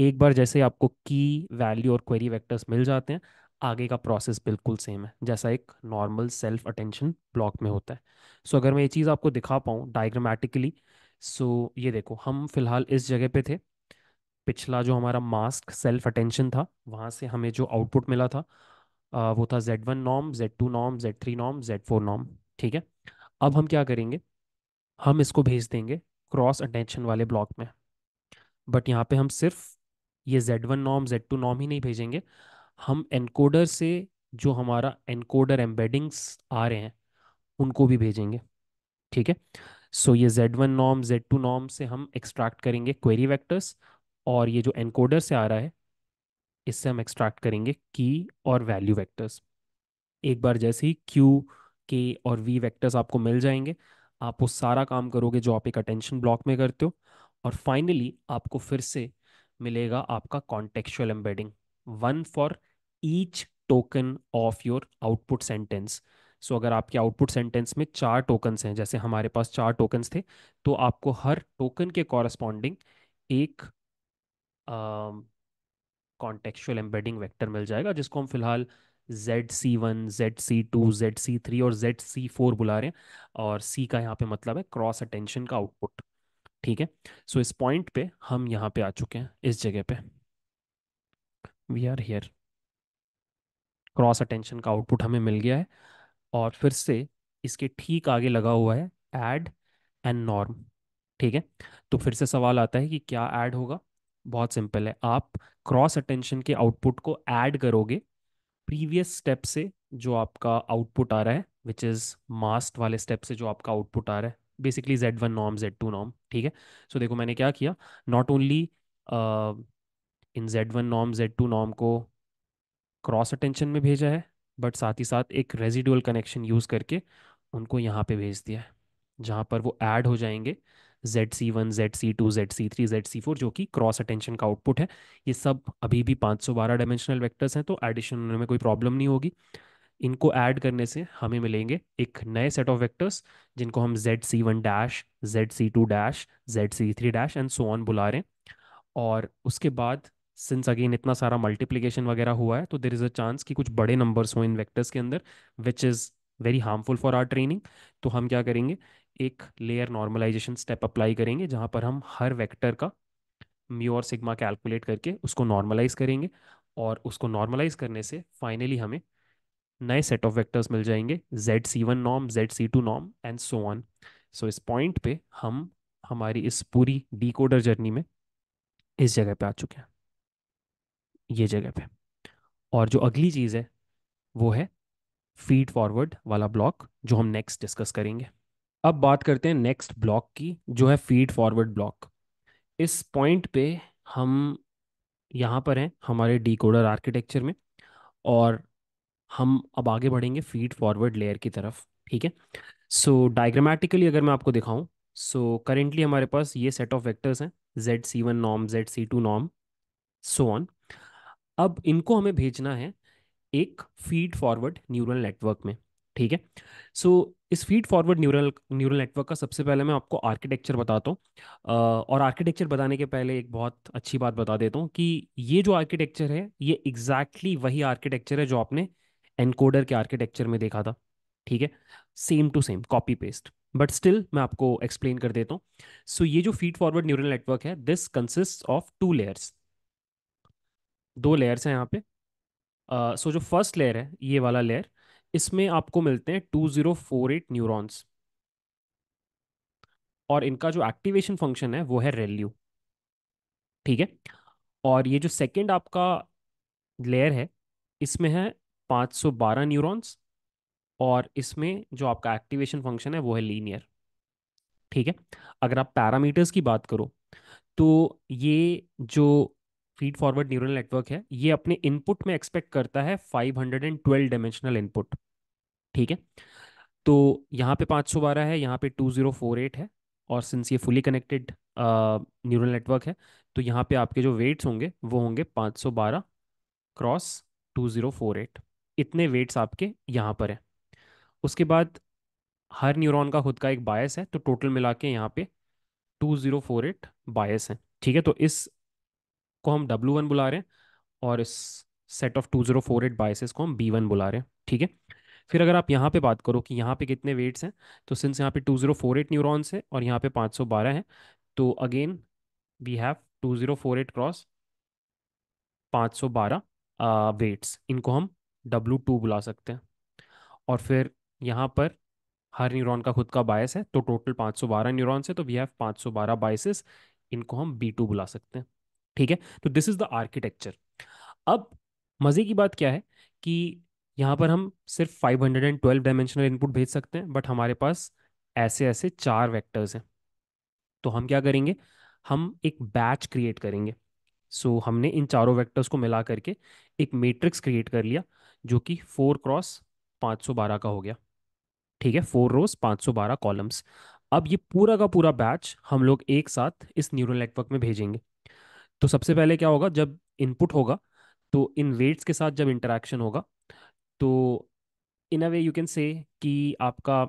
एक बार जैसे आपको की वैल्यू और क्वेरी वेक्टर्स मिल जाते हैं आगे का प्रोसेस बिल्कुल सेम है जैसा एक नॉर्मल सेल्फ अटेंशन ब्लॉक में होता है सो so, अगर मैं ये चीज़ आपको दिखा पाऊँ डायग्रामेटिकली सो so, ये देखो हम फिलहाल इस जगह पे थे पिछला जो हमारा मास्क सेल्फ अटेंशन था वहाँ से हमें जो आउटपुट मिला था आ, वो था Z one Nom Z to Nom Z three Nom Z four नॉम ठीक है अब हम क्या करेंगे हम इसको भेज देंगे क्रॉस अटेंशन वाले ब्लॉक में बट यहाँ पे हम सिर्फ ये Z one Nom Z to नॉम ही नहीं भेजेंगे हम एनकोडर से जो हमारा एनकोडर एम्बेडिंग्स आ रहे हैं उनको भी भेजेंगे ठीक है सो ये Z one Nom Z to नॉम से हम एक्सट्रैक्ट करेंगे क्वेरी वैक्टर्स और ये जो एनकोडर से आ रहा है इससे हम एक्सट्रैक्ट करेंगे की और वैल्यू वैक्टर्स एक बार जैसे ही क्यू के और वी वैक्टर्स आपको मिल जाएंगे आप वो सारा काम करोगे जो आप एक अटेंशन ब्लॉक में करते हो और फाइनली आपको फिर से मिलेगा आपका contextual embedding one for each token of your output sentence so अगर आपके आउटपुट सेंटेंस में चार टोकन्स हैं जैसे हमारे पास चार टोकन्स थे तो आपको हर टोकन के कॉरस्पॉन्डिंग एक कॉन्टेक्चुअल एम्बेडिंग वेक्टर मिल जाएगा जिसको हम फिलहाल z c one z c two z c three और जेड सी फोर बुला रहे हैं और सी का यहाँ पे मतलब है क्रॉस अटेंशन का आउटपुट ठीक है सो so, इस पॉइंट पे हम यहाँ पे आ चुके हैं इस जगह पे we are here cross attention का आउटपुट हमें मिल गया है और फिर से इसके ठीक आगे लगा हुआ है एड एंड नॉर्म ठीक है तो फिर से सवाल आता है कि क्या ऐड होगा बहुत सिंपल है आप क्रॉस अटेंशन के आउटपुट को ऐड करोगे प्रीवियस स्टेप से जो आपका आउटपुट आ रहा है विच इज़ मास्ट वाले स्टेप से जो आपका आउटपुट आ रहा है basically Z one Nom Z to नॉम ठीक है सो so, देखो मैंने क्या किया not only in Z one Nom Z to नॉम को क्रॉस अटेंशन में भेजा है बट साथ ही साथ एक रेजिडुअल कनेक्शन यूज़ करके उनको यहाँ पे भेज दिया है जहाँ पर वो ऐड हो जाएंगे z c one z c two z c three z c four जो कि क्रॉस अटेंशन का आउटपुट है ये सब अभी भी पाँच सौ बारह डायमेंशनल वैक्टर्स हैं तो एडिशन में कोई प्रॉब्लम नहीं होगी इनको ऐड करने से हमें मिलेंगे एक नए सेट ऑफ वेक्टर्स जिनको हम z c one dash z c two dash z c three dash and so on बुला रहे हैं और उसके बाद सिंस अगेन इतना सारा मल्टीप्लीकेशन वगैरह हुआ है तो देर इज़ अ चांस कि कुछ बड़े नंबर्स हों इन वैक्टर्स के अंदर which is very harmful for our training तो हम क्या करेंगे एक लेयर नॉर्मलाइजेशन स्टेप अप्लाई करेंगे जहां पर हम हर वेक्टर का म्यू और सिग्मा कैलकुलेट करके उसको नॉर्मलाइज करेंगे और उसको नॉर्मलाइज करने से फाइनली हमें नए सेट ऑफ वेक्टर्स मिल जाएंगे z c one Nom Z c to Nom and so on so इस पॉइंट पे हम हमारी इस पूरी कोडर जर्नी में इस जगह पे आ चुके हैं ये जगह पे और जो अगली चीज़ है वो है फीड फॉरवर्ड वाला ब्लॉक जो हम नेक्स्ट डिस्कस करेंगे अब बात करते हैं नेक्स्ट ब्लॉक की जो है फीड फॉरवर्ड ब्लॉक इस पॉइंट पे हम यहाँ पर हैं हमारे डिकोडर आर्किटेक्चर में और हम अब आगे बढ़ेंगे फीड फॉरवर्ड लेयर की तरफ ठीक है सो डायग्रामेटिकली अगर मैं आपको दिखाऊं सो so, करेंटली हमारे पास ये सेट ऑफ वेक्टर्स हैं Z c one Nom Z c to Nom so on अब इनको हमें भेजना है एक फीड फॉरवर्ड न्यूरल नेटवर्क में ठीक है सो so, इस feed forward neural neural network का सबसे पहले मैं आपको आर्किटेक्चर बताता हूँ और आर्किटेक्चर बताने के पहले एक बहुत अच्छी बात बता देता हूँ कि ये जो आर्किटेक्चर है ये एग्जैक्टली exactly वही आर्किटेक्चर है जो आपने एनकोडर के आर्किटेक्चर में देखा था ठीक है same to same copy paste but still मैं आपको एक्सप्लेन कर देता हूँ सो so, ये जो फीड फॉरवर्ड न्यूरल नेटवर्क है this consist of two layers दो लेयर्स हैं यहाँ पे सो uh, so जो फर्स्ट लेयर है ये वाला लेयर इसमें आपको मिलते हैं two zero four eight neurons और इनका जो एक्टिवेशन फंक्शन है वो है रेल्यू ठीक है और ये जो सेकेंड आपका लेयर है इसमें है 512 न्यूरॉन्स और इसमें जो आपका एक्टिवेशन फंक्शन है वो है लीनियर ठीक है अगर आप पैरामीटर्स की बात करो तो ये जो फीड फॉरवर्ड न्यूरल नेटवर्क है ये अपने इनपुट में एक्सपेक्ट करता है 512 डायमेंशनल इनपुट ठीक है तो यहाँ पे 512 है यहाँ पे 2048 है और सिंस ये फुली कनेक्टेड न्यूरल नेटवर्क है तो यहाँ पे आपके जो वेट्स होंगे वो होंगे 512 क्रॉस 2048 इतने वेट्स आपके यहाँ पर हैं उसके बाद हर न्यूरॉन का खुद का एक बायस है तो टोटल मिला के यहाँ पे 2048 बायस है ठीक है तो इस को हम W1 वन बुला रहे हैं और इस set of two zero four eight biases को हम बी वन बुला रहे हैं ठीक है फिर अगर आप यहाँ पे बात करो कि यहाँ पे कितने वेट्स हैं तो सिंस यहाँ पे two zero four eight neurons है और यहाँ पे पाँच सौ बारह है तो again we have two zero four eight cross पाँच सौ बारह वेट्स इनको हम डब्लू टू बुला सकते हैं और फिर यहाँ पर हर न्यूरॉन का खुद का बायस है तो टोटल 512 न्यूरॉन्स है तो वी हैव 512 बायसेस इनको हम बी टू बुला सकते हैं ठीक है तो दिस इज द आर्किटेक्चर अब मजे की बात क्या है कि यहाँ पर हम सिर्फ 512 डायमेंशनल इनपुट भेज सकते हैं बट हमारे पास ऐसे ऐसे चार वेक्टर्स हैं तो हम क्या करेंगे हम एक बैच क्रिएट करेंगे सो so, हमने इन चारों वेक्टर्स को मिला करके एक मैट्रिक्स क्रिएट कर लिया जो कि फोर क्रॉस पाँच सौ बारह का हो गया ठीक है फोर रोज पाँच सौ बारह कॉलम्स अब ये पूरा का पूरा बैच हम लोग एक साथ इस न्यूरल नेटवर्क में भेजेंगे तो सबसे पहले क्या होगा जब इनपुट होगा तो इन वेट्स के साथ जब इंटरेक्शन होगा तो इन अ वे यू कैन से कि आपका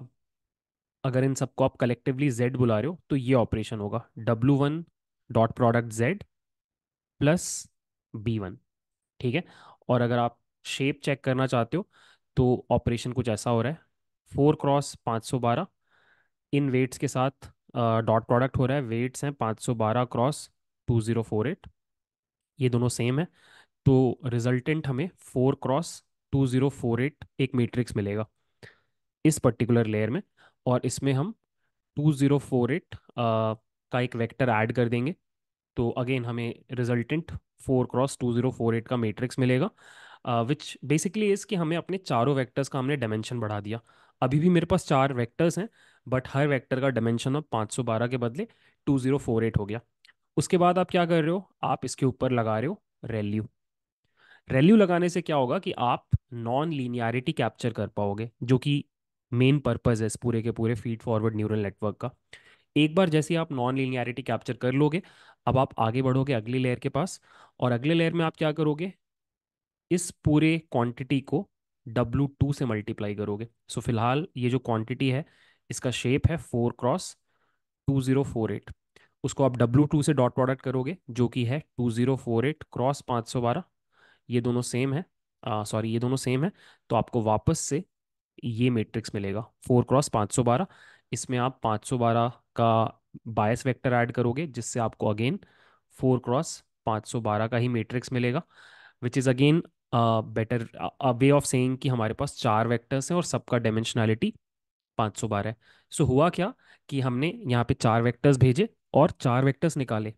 अगर इन सबको आप कलेक्टिवली जेड बुला रहे हो तो ये ऑपरेशन होगा डब्लू one dot product z plus b one ठीक है और अगर आप शेप चेक करना चाहते हो तो ऑपरेशन कुछ ऐसा हो रहा है फोर क्रॉस पाँच सौ बारह इन वेट्स के साथ डॉट uh, प्रोडक्ट हो रहा है वेट्स हैं पाँच सौ बारह cross two zero four eight ये दोनों सेम है तो रिजल्टेंट हमें four cross two zero four eight एक मेट्रिक्स मिलेगा इस पर्टिकुलर लेयर में और इसमें हम टू ज़ीरो तो फोर एट का एक वेक्टर ऐड कर देंगे तो अगेन हमें resultant four cross two zero four eight का मेट्रिक्स मिलेगा विच बेसिकली इस कि हमें अपने चारों वेक्टर्स का हमने डायमेंशन बढ़ा दिया अभी भी मेरे पास चार वेक्टर्स हैं बट हर वेक्टर का डायमेंशन अब 512 के बदले 2048 हो गया उसके बाद आप क्या कर रहे हो आप इसके ऊपर लगा रहे हो रेल्यू रेल्यू लगाने से क्या होगा कि आप नॉन लीनियरिटी कैप्चर कर पाओगे जो कि मेन पर्पज़ है इस पूरे के पूरे फीड फॉरवर्ड न्यूरल नेटवर्क का एक बार जैसे आप नॉन लीनियरिटी कैप्चर कर लोगे अब आप आगे बढ़ोगे अगली लेयर के पास और अगले लेयर में आप क्या करोगे इस पूरे क्वांटिटी को डब्लू टू से मल्टीप्लाई करोगे सो so, फिलहाल ये जो क्वांटिटी है इसका शेप है four cross two zero four eight उसको आप डब्ल्यू टू से डॉट प्रोडक्ट करोगे जो कि है two zero four eight cross पाँच सौ बारह ये दोनों सेम है सॉरी ये दोनों सेम है तो आपको वापस से ये मेट्रिक्स मिलेगा फोर क्रॉस पाँच सौ बारह इसमें आप पाँच सौ बारह का बायस वेक्टर ऐड करोगे जिससे आपको अगेन फोर क्रॉस पाँच सौ बारह का ही मेट्रिक्स मिलेगा which is again better way of saying कि हमारे पास चार वेक्टर्स हैं और सबका डायमेंशनैलिटी पाँच सौ बारह है सो so, हुआ क्या कि हमने यहाँ पे चार वेक्टर्स भेजे और चार वेक्टर्स निकाले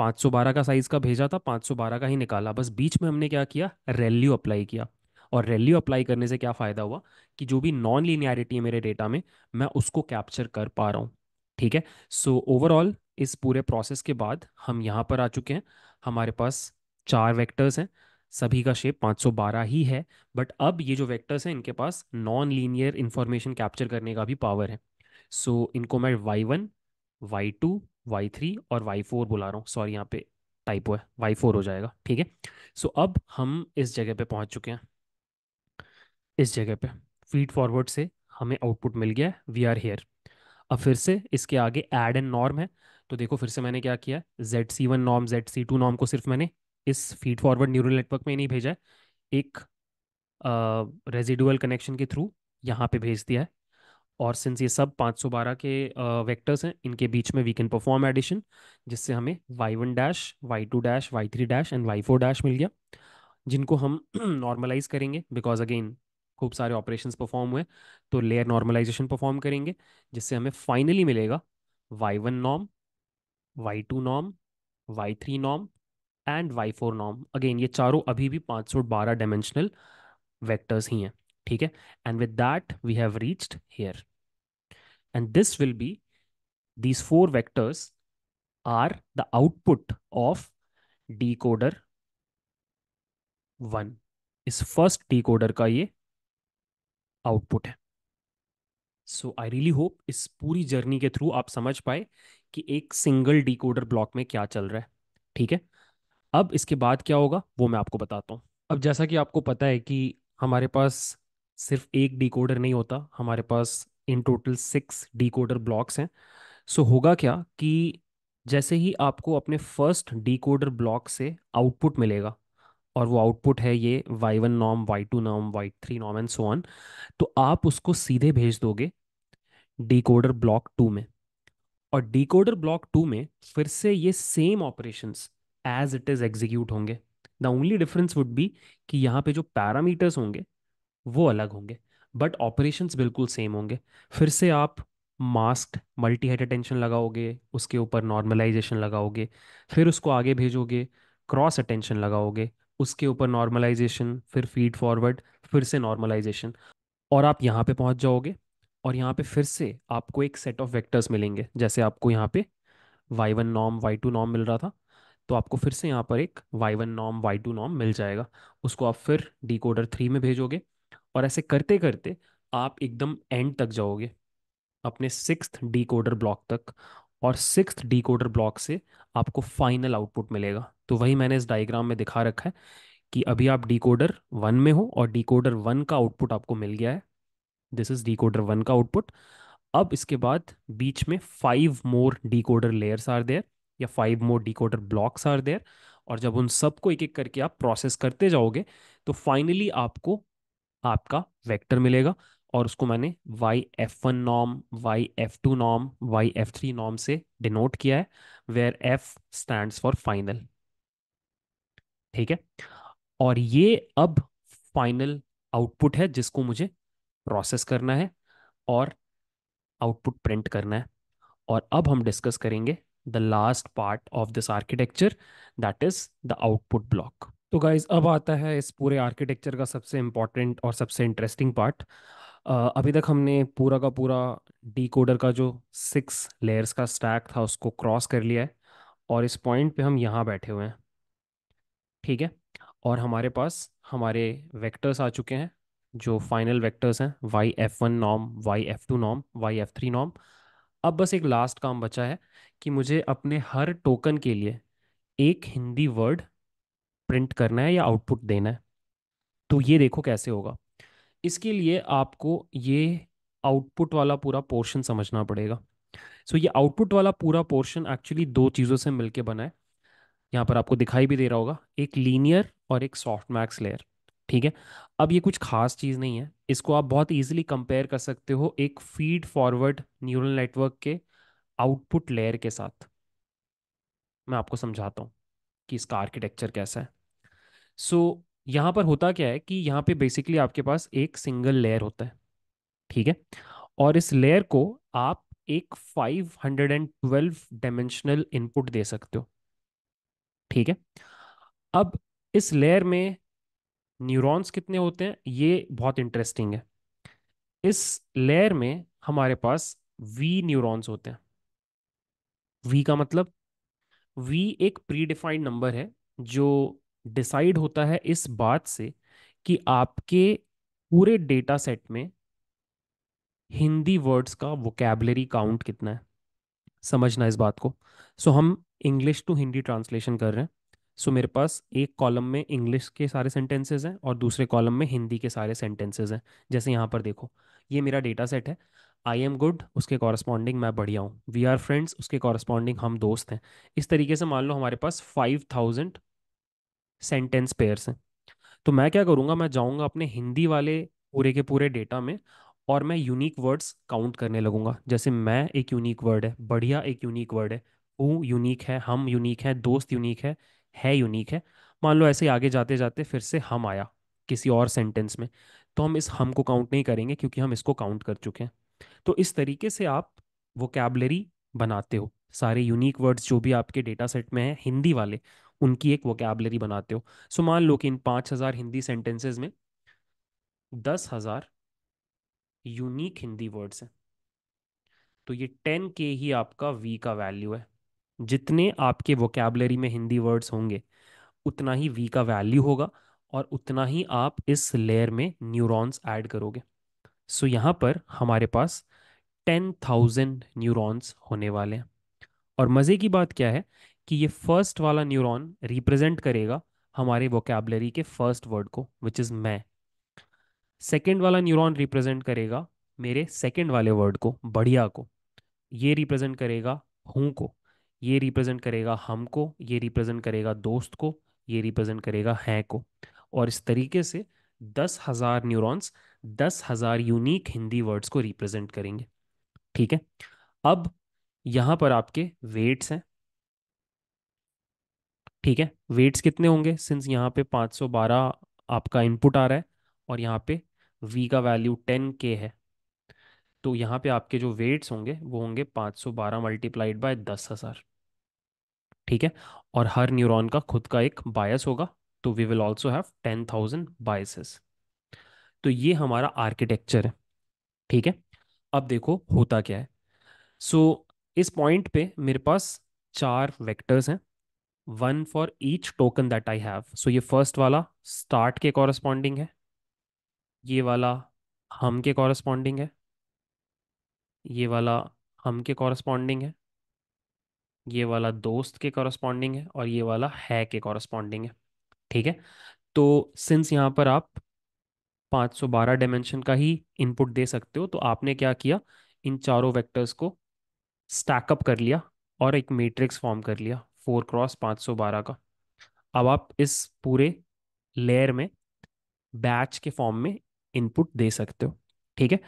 512 का साइज का भेजा था 512 का ही निकाला बस बीच में हमने क्या किया रेल्यू अप्लाई किया और रेल्यू अप्लाई करने से क्या फ़ायदा हुआ कि जो भी नॉन लिनियरिटी है मेरे डेटा में मैं उसको कैप्चर कर पा रहा हूँ ठीक है सो so, ओवरऑल इस पूरे प्रोसेस के बाद हम यहाँ पर आ चुके हैं हमारे पास चार वेक्टर्स हैं सभी का शेप 512 ही है बट अब ये जो वेक्टर्स हैं इनके पास नॉन लीनियर इन्फॉर्मेशन कैप्चर करने का भी पावर है सो so, इनको मैं y one y two y three और वाई फोर बुला रहा हूँ सॉरी यहाँ पे टाइप हुआ है वाई फोर हो जाएगा ठीक है सो अब हम इस जगह पे पहुँच चुके हैं इस जगह पे फीड फॉरवर्ड से हमें आउटपुट मिल गया है वी आर हेयर अब फिर से इसके आगे एड एंड नॉर्म है तो देखो फिर से मैंने क्या किया z c one norm z c two norm को सिर्फ मैंने इस फीड फॉरवर्ड न्यूरल नेटवर्क में नहीं भेजा है एक रेजिडुअल कनेक्शन के थ्रू यहाँ पे भेज दिया है और सिंस ये सब 512 के वेक्टर्स हैं इनके बीच में वी कैन परफॉर्म एडिशन जिससे हमें y one dash y two dash y three dash and y four dash मिल गया जिनको हम नॉर्मलाइज करेंगे बिकॉज अगेन खूब सारे ऑपरेशन परफॉर्म हुए तो लेयर नॉर्मलाइजेशन परफॉर्म करेंगे जिससे हमें फाइनली मिलेगा Y one Nom Y to Nom Y three Nom and y four Nom again ये चारों अभी भी 512 डायमेंशनल वेक्टर्स ही हैं ठीक है and with that we have reached here and this will be these four vectors are the output of decoder one इस first decoder का ये आउटपुट है सो आई रियली होप इस पूरी जर्नी के थ्रू आप समझ पाए कि एक सिंगल डीकोडर ब्लॉक में क्या चल रहा है ठीक है अब इसके बाद क्या होगा वो मैं आपको बताता हूँ अब जैसा कि आपको पता है कि हमारे पास सिर्फ एक डिकोडर नहीं होता हमारे पास in total six decoder blocks हैं सो so, होगा क्या कि जैसे ही आपको अपने फर्स्ट डिकोडर ब्लॉक से आउटपुट मिलेगा और वो आउटपुट है ये Y one Nom Y to Nom Y three Nom and so on तो आप उसको सीधे भेज दोगे डिकोडर ब्लॉक टू में और डिकोडर ब्लॉक टू में फिर से ये same operations as it is execute होंगे the only difference would be कि यहाँ पे जो पैरामीटर्स होंगे वो अलग होंगे बट ऑपरेशंस बिल्कुल सेम होंगे फिर से आप मास्क मल्टी अटेंशन लगाओगे उसके ऊपर नॉर्मलाइजेशन लगाओगे फिर उसको आगे भेजोगे क्रॉस अटेंशन लगाओगे उसके ऊपर नॉर्मलाइजेशन फिर फीड फॉरवर्ड फिर से नॉर्मलाइजेशन और आप यहाँ पे पहुँच जाओगे और यहाँ पे फिर से आपको एक सेट ऑफ वेक्टर्स मिलेंगे जैसे आपको यहाँ पे Y one Nom Y to नॉम मिल रहा था तो आपको फिर से यहाँ पर एक Y one Nom Y to नॉम मिल जाएगा उसको आप फिर डी कोडर थ्री में भेजोगे और ऐसे करते करते आप एकदम एंड तक जाओगे अपने सिक्स डी कोडर ब्लॉक तक और सिक्स डी कोडर ब्लॉक से आपको फाइनल आउटपुट मिलेगा तो वही मैंने इस डायग्राम में दिखा रखा है कि अभी आप डी कोडर वन में हो और डी कोडर वन का आउटपुट आपको मिल गया है this is decoder one का आउटपुट अब इसके बाद बीच में five more decoder layers are there या five more decoder blocks are there और जब उन सबको एक एक करके आप प्रोसेस करते जाओगे तो फाइनली आपको आपका वेक्टर मिलेगा और उसको मैंने वाई एफ वन नॉम वाई एफ टू नॉम वाई एफ थ्री नॉम से डिनोट किया है where F stand for final ठीक है और ये अब फाइनल आउटपुट है जिसको मुझे प्रोसेस करना है और आउटपुट प्रिंट करना है और अब हम डिस्कस करेंगे the last part of this architecture that is the output block तो गाइज अब आता है इस पूरे आर्किटेक्चर का सबसे इम्पॉर्टेंट और सबसे इंटरेस्टिंग पार्ट अभी तक हमने पूरा का पूरा डी का जो सिक्स लेयर्स का स्टैक था उसको क्रॉस कर लिया है और इस पॉइंट पे हम यहाँ बैठे हुए हैं ठीक है और हमारे पास हमारे वेक्टर्स आ चुके हैं जो फाइनल वेक्टर्स हैं वाई एफ वन नॉम वाई एफ टू नॉम वाई एफ थ्री नॉम अब बस एक लास्ट काम बचा है कि मुझे अपने हर टोकन के लिए एक हिंदी वर्ड प्रिंट करना है या आउटपुट देना है तो ये देखो कैसे होगा इसके लिए आपको ये आउटपुट वाला पूरा पोर्शन समझना पड़ेगा सो so, ये आउटपुट वाला पूरा पोर्शन एक्चुअली दो चीज़ों से मिलके बना है यहाँ पर आपको दिखाई भी दे रहा होगा एक लीनियर और एक सॉफ्ट मैक्स लेयर ठीक है अब ये कुछ खास चीज़ नहीं है इसको आप बहुत ईजिली कंपेयर कर सकते हो एक फीड फॉरवर्ड न्यूरल नेटवर्क के आउटपुट लेयर के साथ मैं आपको समझाता हूँ कि इसका आर्किटेक्चर कैसा है सो so, यहाँ पर होता क्या है कि यहाँ पे बेसिकली आपके पास एक सिंगल लेयर होता है ठीक है और इस लेयर को आप एक 512 डायमेंशनल इनपुट दे सकते हो ठीक है अब इस लेयर में न्यूरॉन्स कितने होते हैं ये बहुत इंटरेस्टिंग है इस लेयर में हमारे पास वी न्यूरॉन्स होते हैं वी का मतलब वी एक प्रीडिफाइंड नंबर है जो डिसाइड होता है इस बात से कि आपके पूरे डेटा सेट में हिंदी वर्ड्स का वोकेबलरी काउंट कितना है समझना इस बात को सो so, हम इंग्लिश टू हिंदी ट्रांसलेशन कर रहे हैं सो so, मेरे पास एक कॉलम में इंग्लिश के सारे सेंटेंसेस हैं और दूसरे कॉलम में हिंदी के सारे सेंटेंसेस हैं जैसे यहाँ पर देखो ये मेरा डेटा सेट है आई एम गुड उसके कॉरस्पॉन्डिंग मैं बढ़िया हूँ वी आर फ्रेंड्स उसके कॉरस्पॉन्डिंग हम दोस्त हैं इस तरीके से मान लो हमारे पास फाइव थाउजेंड सेंटेंस पेयर्स हैं तो मैं क्या करूँगा मैं जाऊँगा अपने हिंदी वाले पूरे के पूरे डेटा में और मैं यूनिक वर्ड्स काउंट करने लगूंगा जैसे मैं एक यूनिक वर्ड है बढ़िया एक यूनिक वर्ड है हूँ यूनिक है हम यूनिक है दोस्त यूनिक है है यूनिक है मान लो ऐसे ही आगे जाते जाते फिर से हम आया किसी और सेंटेंस में तो हम इस हम को काउंट नहीं करेंगे क्योंकि हम इसको काउंट कर चुके हैं तो इस तरीके से आप वो कैबलरी बनाते हो सारे यूनिक वर्ड्स जो भी आपके डेटा सेट में हैं हिंदी वाले उनकी एक वोकेबलरी बनाते हो सो मान लो कि इन पांच हज़ार हिंदी सेंटेंसेस में दस हज़ार यूनिक हिंदी वर्ड्स हैं तो ये टेन के ही आपका वी का वैल्यू है जितने आपके वोकेबलरी में हिंदी वर्ड्स होंगे उतना ही वी का वैल्यू होगा और उतना ही आप इस लेयर में न्यूरॉन्स ऐड करोगे सो so, यहाँ पर हमारे पास टेन थाउजेंड न्यूरॉन्स होने वाले हैं और मज़े की बात क्या है कि ये फर्स्ट वाला न्यूरॉन रिप्रेजेंट करेगा हमारे वोकेबलरी के फर्स्ट वर्ड को विच इज़ मैं सेकेंड वाला न्यूरॉन रिप्रेजेंट करेगा मेरे सेकेंड वाले वर्ड को बढ़िया को ये रिप्रेजेंट करेगा हूँ को ये रिप्रेजेंट करेगा हमको ये रिप्रेजेंट करेगा दोस्त को ये रिप्रेजेंट करेगा हैं को और इस तरीके से दस हज़ार न्यूरॉन्स दस हज़ार यूनिक हिंदी वर्ड्स को रिप्रेजेंट करेंगे ठीक है अब यहाँ पर आपके वेट्स हैं ठीक है वेट्स कितने होंगे सिंस यहाँ पे 512 आपका इनपुट आ रहा है और यहाँ पे वी का वैल्यू 10 के है तो यहाँ पे आपके जो वेट्स होंगे वो होंगे 512 सौ बारह मल्टीप्लाइड बाय दस हज़ार ठीक है और हर न्यूरॉन का खुद का एक बायस होगा तो we will also have ten thousand biases तो ये हमारा आर्किटेक्चर है ठीक है अब देखो होता क्या है सो so, इस पॉइंट पे मेरे पास चार वेक्टर्स हैं one for each token that I have so ये फर्स्ट वाला स्टार्ट के कॉरस्पॉन्डिंग है ये वाला हम के कॉरस्पॉन्डिंग है ये वाला हम के कॉरस्पॉन्डिंग है ये वाला दोस्त के कॉरस्पॉन्डिंग है और ये वाला है के कॉरस्पॉन्डिंग है ठीक है तो सिंस यहाँ पर आप 512 डायमेंशन का ही इनपुट दे सकते हो तो आपने क्या किया इन चारों वेक्टर्स को स्टैकअप कर लिया और एक मैट्रिक्स फॉर्म कर लिया फोर क्रॉस पाँच सौ बारह का अब आप इस पूरे लेयर में बैच के फॉर्म में इनपुट दे सकते हो ठीक है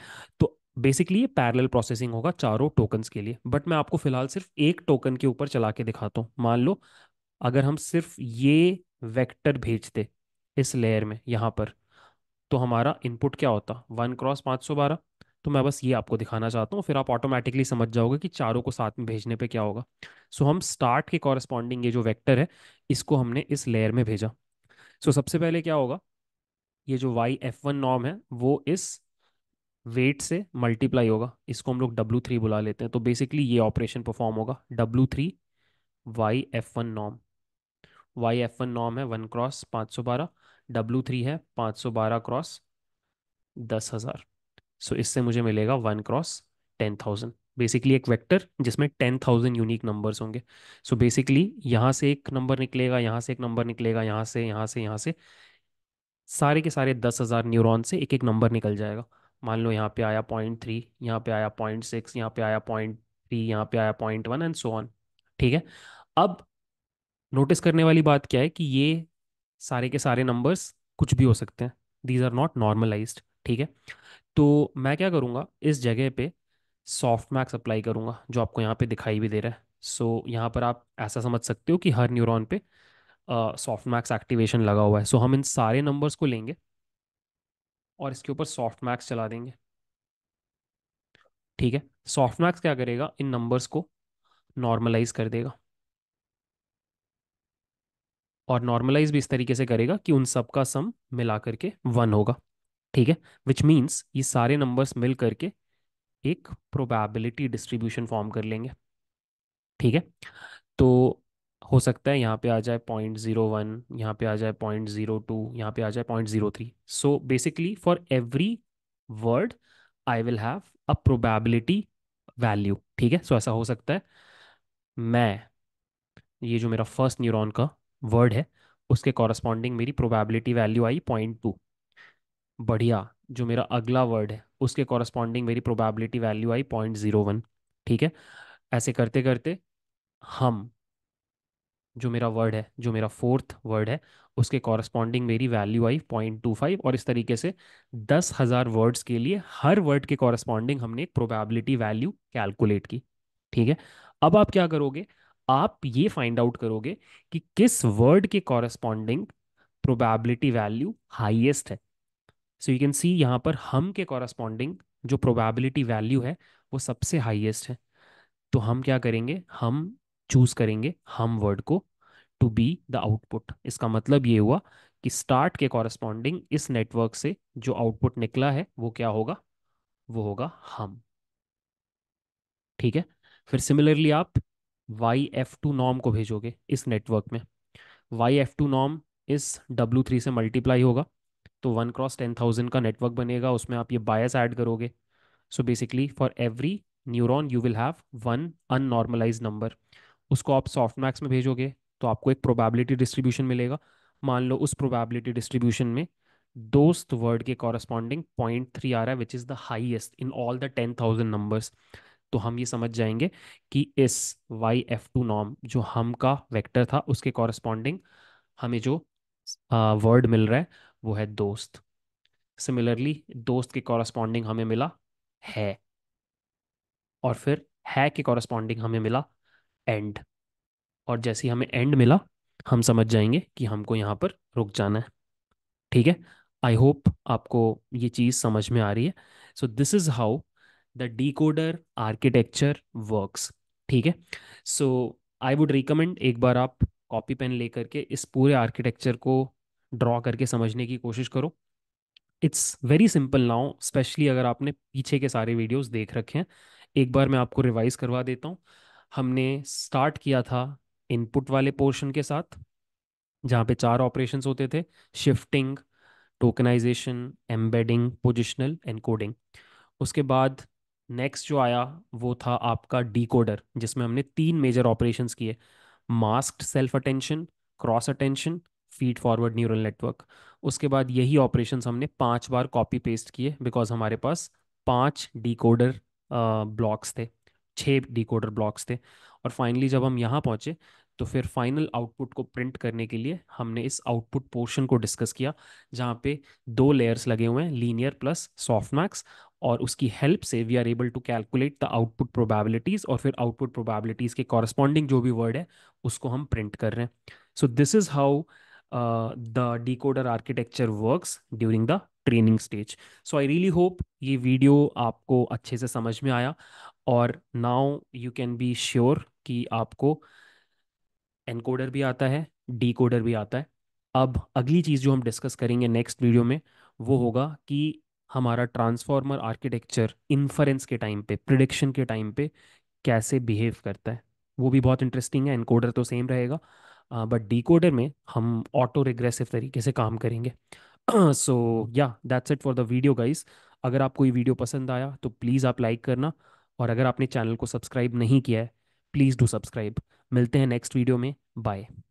तो बेसिकली ये पैरेलल प्रोसेसिंग होगा चारों टोकन्स के लिए बट मैं आपको फिलहाल सिर्फ एक टोकन के ऊपर चला के दिखाता हूँ मान लो अगर हम सिर्फ ये वेक्टर भेजते इस लेयर में यहाँ पर तो हमारा इनपुट क्या होता वन क्रॉस पाँच सौ बारह तो मैं बस ये आपको दिखाना चाहता हूँ फिर आप ऑटोमेटिकली समझ जाओगे कि चारों को साथ में भेजने पे क्या होगा सो so, हम स्टार्ट के कॉरेस्पॉन्डिंग ये जो वेक्टर है इसको हमने इस लेयर में भेजा सो so, सबसे पहले क्या होगा ये जो वाई एफ वन नॉम है वो इस वेट से मल्टीप्लाई होगा इसको हम लोग डब्लू थ्री बुला लेते हैं तो बेसिकली ये ऑपरेशन परफॉर्म होगा W three Y F one नॉम वाई एफ वन नॉम है वन क्रॉस पाँच सौ बारह डब्लू थ्री है पाँच सौ बारह क्रॉस दस हज़ार सो so, इससे मुझे मिलेगा one cross ten thousand basically एक वेक्टर जिसमें टेन थाउजेंड यूनिक नंबर्स होंगे सो so बेसिकली यहाँ से एक नंबर निकलेगा यहाँ से एक नंबर निकलेगा यहाँ से यहाँ से यहाँ से सारे के सारे दस हज़ार न्यूरोन से एक एक नंबर निकल जाएगा मान लो यहाँ पे आया पॉइंट थ्री यहाँ पे आया पॉइंट सिक्स यहाँ पे आया पॉइंट थ्री यहाँ पे आया point one and so on ठीक है अब नोटिस करने वाली बात क्या है कि ये सारे के सारे नंबर्स कुछ भी हो सकते हैं दीज आर नॉट नॉर्मलाइज्ड ठीक है तो मैं क्या करूँगा इस जगह पे सॉफ्ट मैक्स अप्लाई करूँगा जो आपको यहाँ पे दिखाई भी दे रहा है सो so, यहाँ पर आप ऐसा समझ सकते हो कि हर न्यूरॉन पे सॉफ्ट मैक्स एक्टिवेशन लगा हुआ है सो so, हम इन सारे नंबर्स को लेंगे और इसके ऊपर सॉफ्ट मैक्स चला देंगे ठीक है सॉफ्ट मैक्स क्या करेगा इन नंबर्स को नॉर्मलाइज कर देगा और नॉर्मलाइज भी इस तरीके से करेगा कि उन सब का सम मिला करके वन होगा ठीक है विच मीन्स ये सारे नंबर्स मिल करके एक प्रोबेबिलिटी डिस्ट्रीब्यूशन फॉर्म कर लेंगे ठीक है तो हो सकता है यहाँ पे आ जाए पॉइंट ज़ीरो वन यहाँ पे आ जाए पॉइंट ज़ीरो टू यहाँ पे आ जाए point zero three so basically for every word I will have a probability value ठीक है सो so, ऐसा हो सकता है मैं ये जो मेरा फर्स्ट न्यूरॉन का वर्ड है उसके कॉरस्पॉन्डिंग मेरी प्रोबेबिलिटी वैल्यू आई पॉइंट टू बढ़िया जो मेरा अगला वर्ड है उसके कॉरस्पॉन्डिंग मेरी प्रोबेबिलिटी वैल्यू आई पॉइंट जीरो वन ठीक है ऐसे करते करते हम जो मेरा वर्ड है जो मेरा फोर्थ वर्ड है उसके कॉरस्पॉन्डिंग मेरी वैल्यू आई पॉइंट टू फाइव और इस तरीके से दस हज़ार वर्ड्स के लिए हर वर्ड के कॉरस्पॉन्डिंग हमने एक प्रोबेबिलिटी वैल्यू कैलकुलेट की ठीक है अब आप क्या करोगे आप ये फाइंड आउट करोगे कि किस वर्ड के कॉरस्पॉन्डिंग प्रोबेबिलिटी वैल्यू हाइएस्ट है सो यू कैन सी यहाँ पर हम के कॉरस्पॉन्डिंग जो प्रोबेबिलिटी वैल्यू है वो सबसे हाइएस्ट है तो हम क्या करेंगे हम चूज करेंगे हम वर्ड को टू बी द आउटपुट इसका मतलब ये हुआ कि स्टार्ट के कॉरस्पॉन्डिंग इस नेटवर्क से जो आउटपुट निकला है वो क्या होगा वो होगा हम ठीक है फिर सिमिलरली आप वाई एफ टू नॉम को भेजोगे इस नेटवर्क में वाई एफ टू नॉम इस डब्ल्यू थ्री से मल्टीप्लाई होगा तो वन क्रॉस टेन थाउजेंड का नेटवर्क बनेगा उसमें आप ये बायस ऐड करोगे so basically for every neuron you will have one unnormalize number उसको आप सॉफ्ट मैक्स में भेजोगे तो आपको एक प्रोबेबिलिटी डिस्ट्रीब्यूशन मिलेगा मान लो उस प्रोबेबिलिटी डिस्ट्रीब्यूशन में दोस्त वर्ड के कॉरस्पॉन्डिंग पॉइंट थ्री आ रहा है which is the highest in all the ten thousand numbers तो हम ये समझ जाएंगे कि इस वाई एफ टू नॉम जो हम का वैक्टर था उसके कॉरस्पॉन्डिंग हमें जो वर्ड मिल रहा है वो है दोस्त सिमिलरली दोस्त के कॉरस्पॉन्डिंग हमें मिला है और फिर है के कॉरस्पॉन्डिंग हमें मिला एंड और जैसे ही हमें एंड मिला हम समझ जाएंगे कि हमको यहाँ पर रुक जाना है ठीक है आई होप आपको ये चीज़ समझ में आ रही है so this is how the decoder architecture works ठीक है सो आई वुड रिकमेंड एक बार आप कॉपी पेन लेकर के इस पूरे आर्किटेक्चर को ड्रॉ करके समझने की कोशिश करो it's very simple now specially अगर आपने पीछे के सारे वीडियोस देख रखे हैं एक बार मैं आपको रिवाइज करवा देता हूँ हमने स्टार्ट किया था इनपुट वाले पोर्शन के साथ जहाँ पे चार ऑपरेशंस होते थे shifting tokenization embedding positional encoding उसके बाद नेक्स्ट जो आया वो था आपका डीकोडर जिसमें हमने तीन मेजर ऑपरेशंस किए mask self attention cross attention feed forward neural network उसके बाद यही ऑपरेशन हमने पांच बार कॉपी पेस्ट किए बिकॉज हमारे पास पांच डिकोडर ब्लॉक्स थे छः डिकोडर ब्लॉक्स थे और फाइनली जब हम यहाँ पहुँचे तो फिर फाइनल आउटपुट को प्रिंट करने के लिए हमने इस आउटपुट पोर्शन को डिस्कस किया जहाँ पे दो लेयर्स लगे हुए हैं लीनियर प्लस सॉफ्ट मैक्स और उसकी हेल्प से we are able to calculate the output probabilities और फिर आउटपुट प्रोबेबिलिटीज़ के कॉरस्पॉन्डिंग जो भी वर्ड है उसको हम प्रिंट कर रहे हैं so this is how Uh, the decoder architecture works during the training stage so I really hope ये वीडियो आपको अच्छे से समझ में आया और now you can be sure कि आपको एनकोडर भी आता है decoder भी आता है अब अगली चीज़ जो हम डिस्कस करेंगे नेक्स्ट वीडियो में वो होगा कि हमारा ट्रांसफॉर्मर आर्किटेक्चर इन्फरेंस के टाइम पे प्रिडिक्शन के टाइम पे कैसे बिहेव करता है वो भी बहुत इंटरेस्टिंग है एनकोडर तो सेम रहेगा बट डिकोडर में हम ऑटो रिग्रेसिव तरीके से काम करेंगे so yeah that's it for the video guys अगर आपको ये वीडियो पसंद आया तो प्लीज़ आप लाइक करना और अगर आपने चैनल को सब्सक्राइब नहीं किया है प्लीज़ डू सब्सक्राइब मिलते हैं नेक्स्ट वीडियो में बाय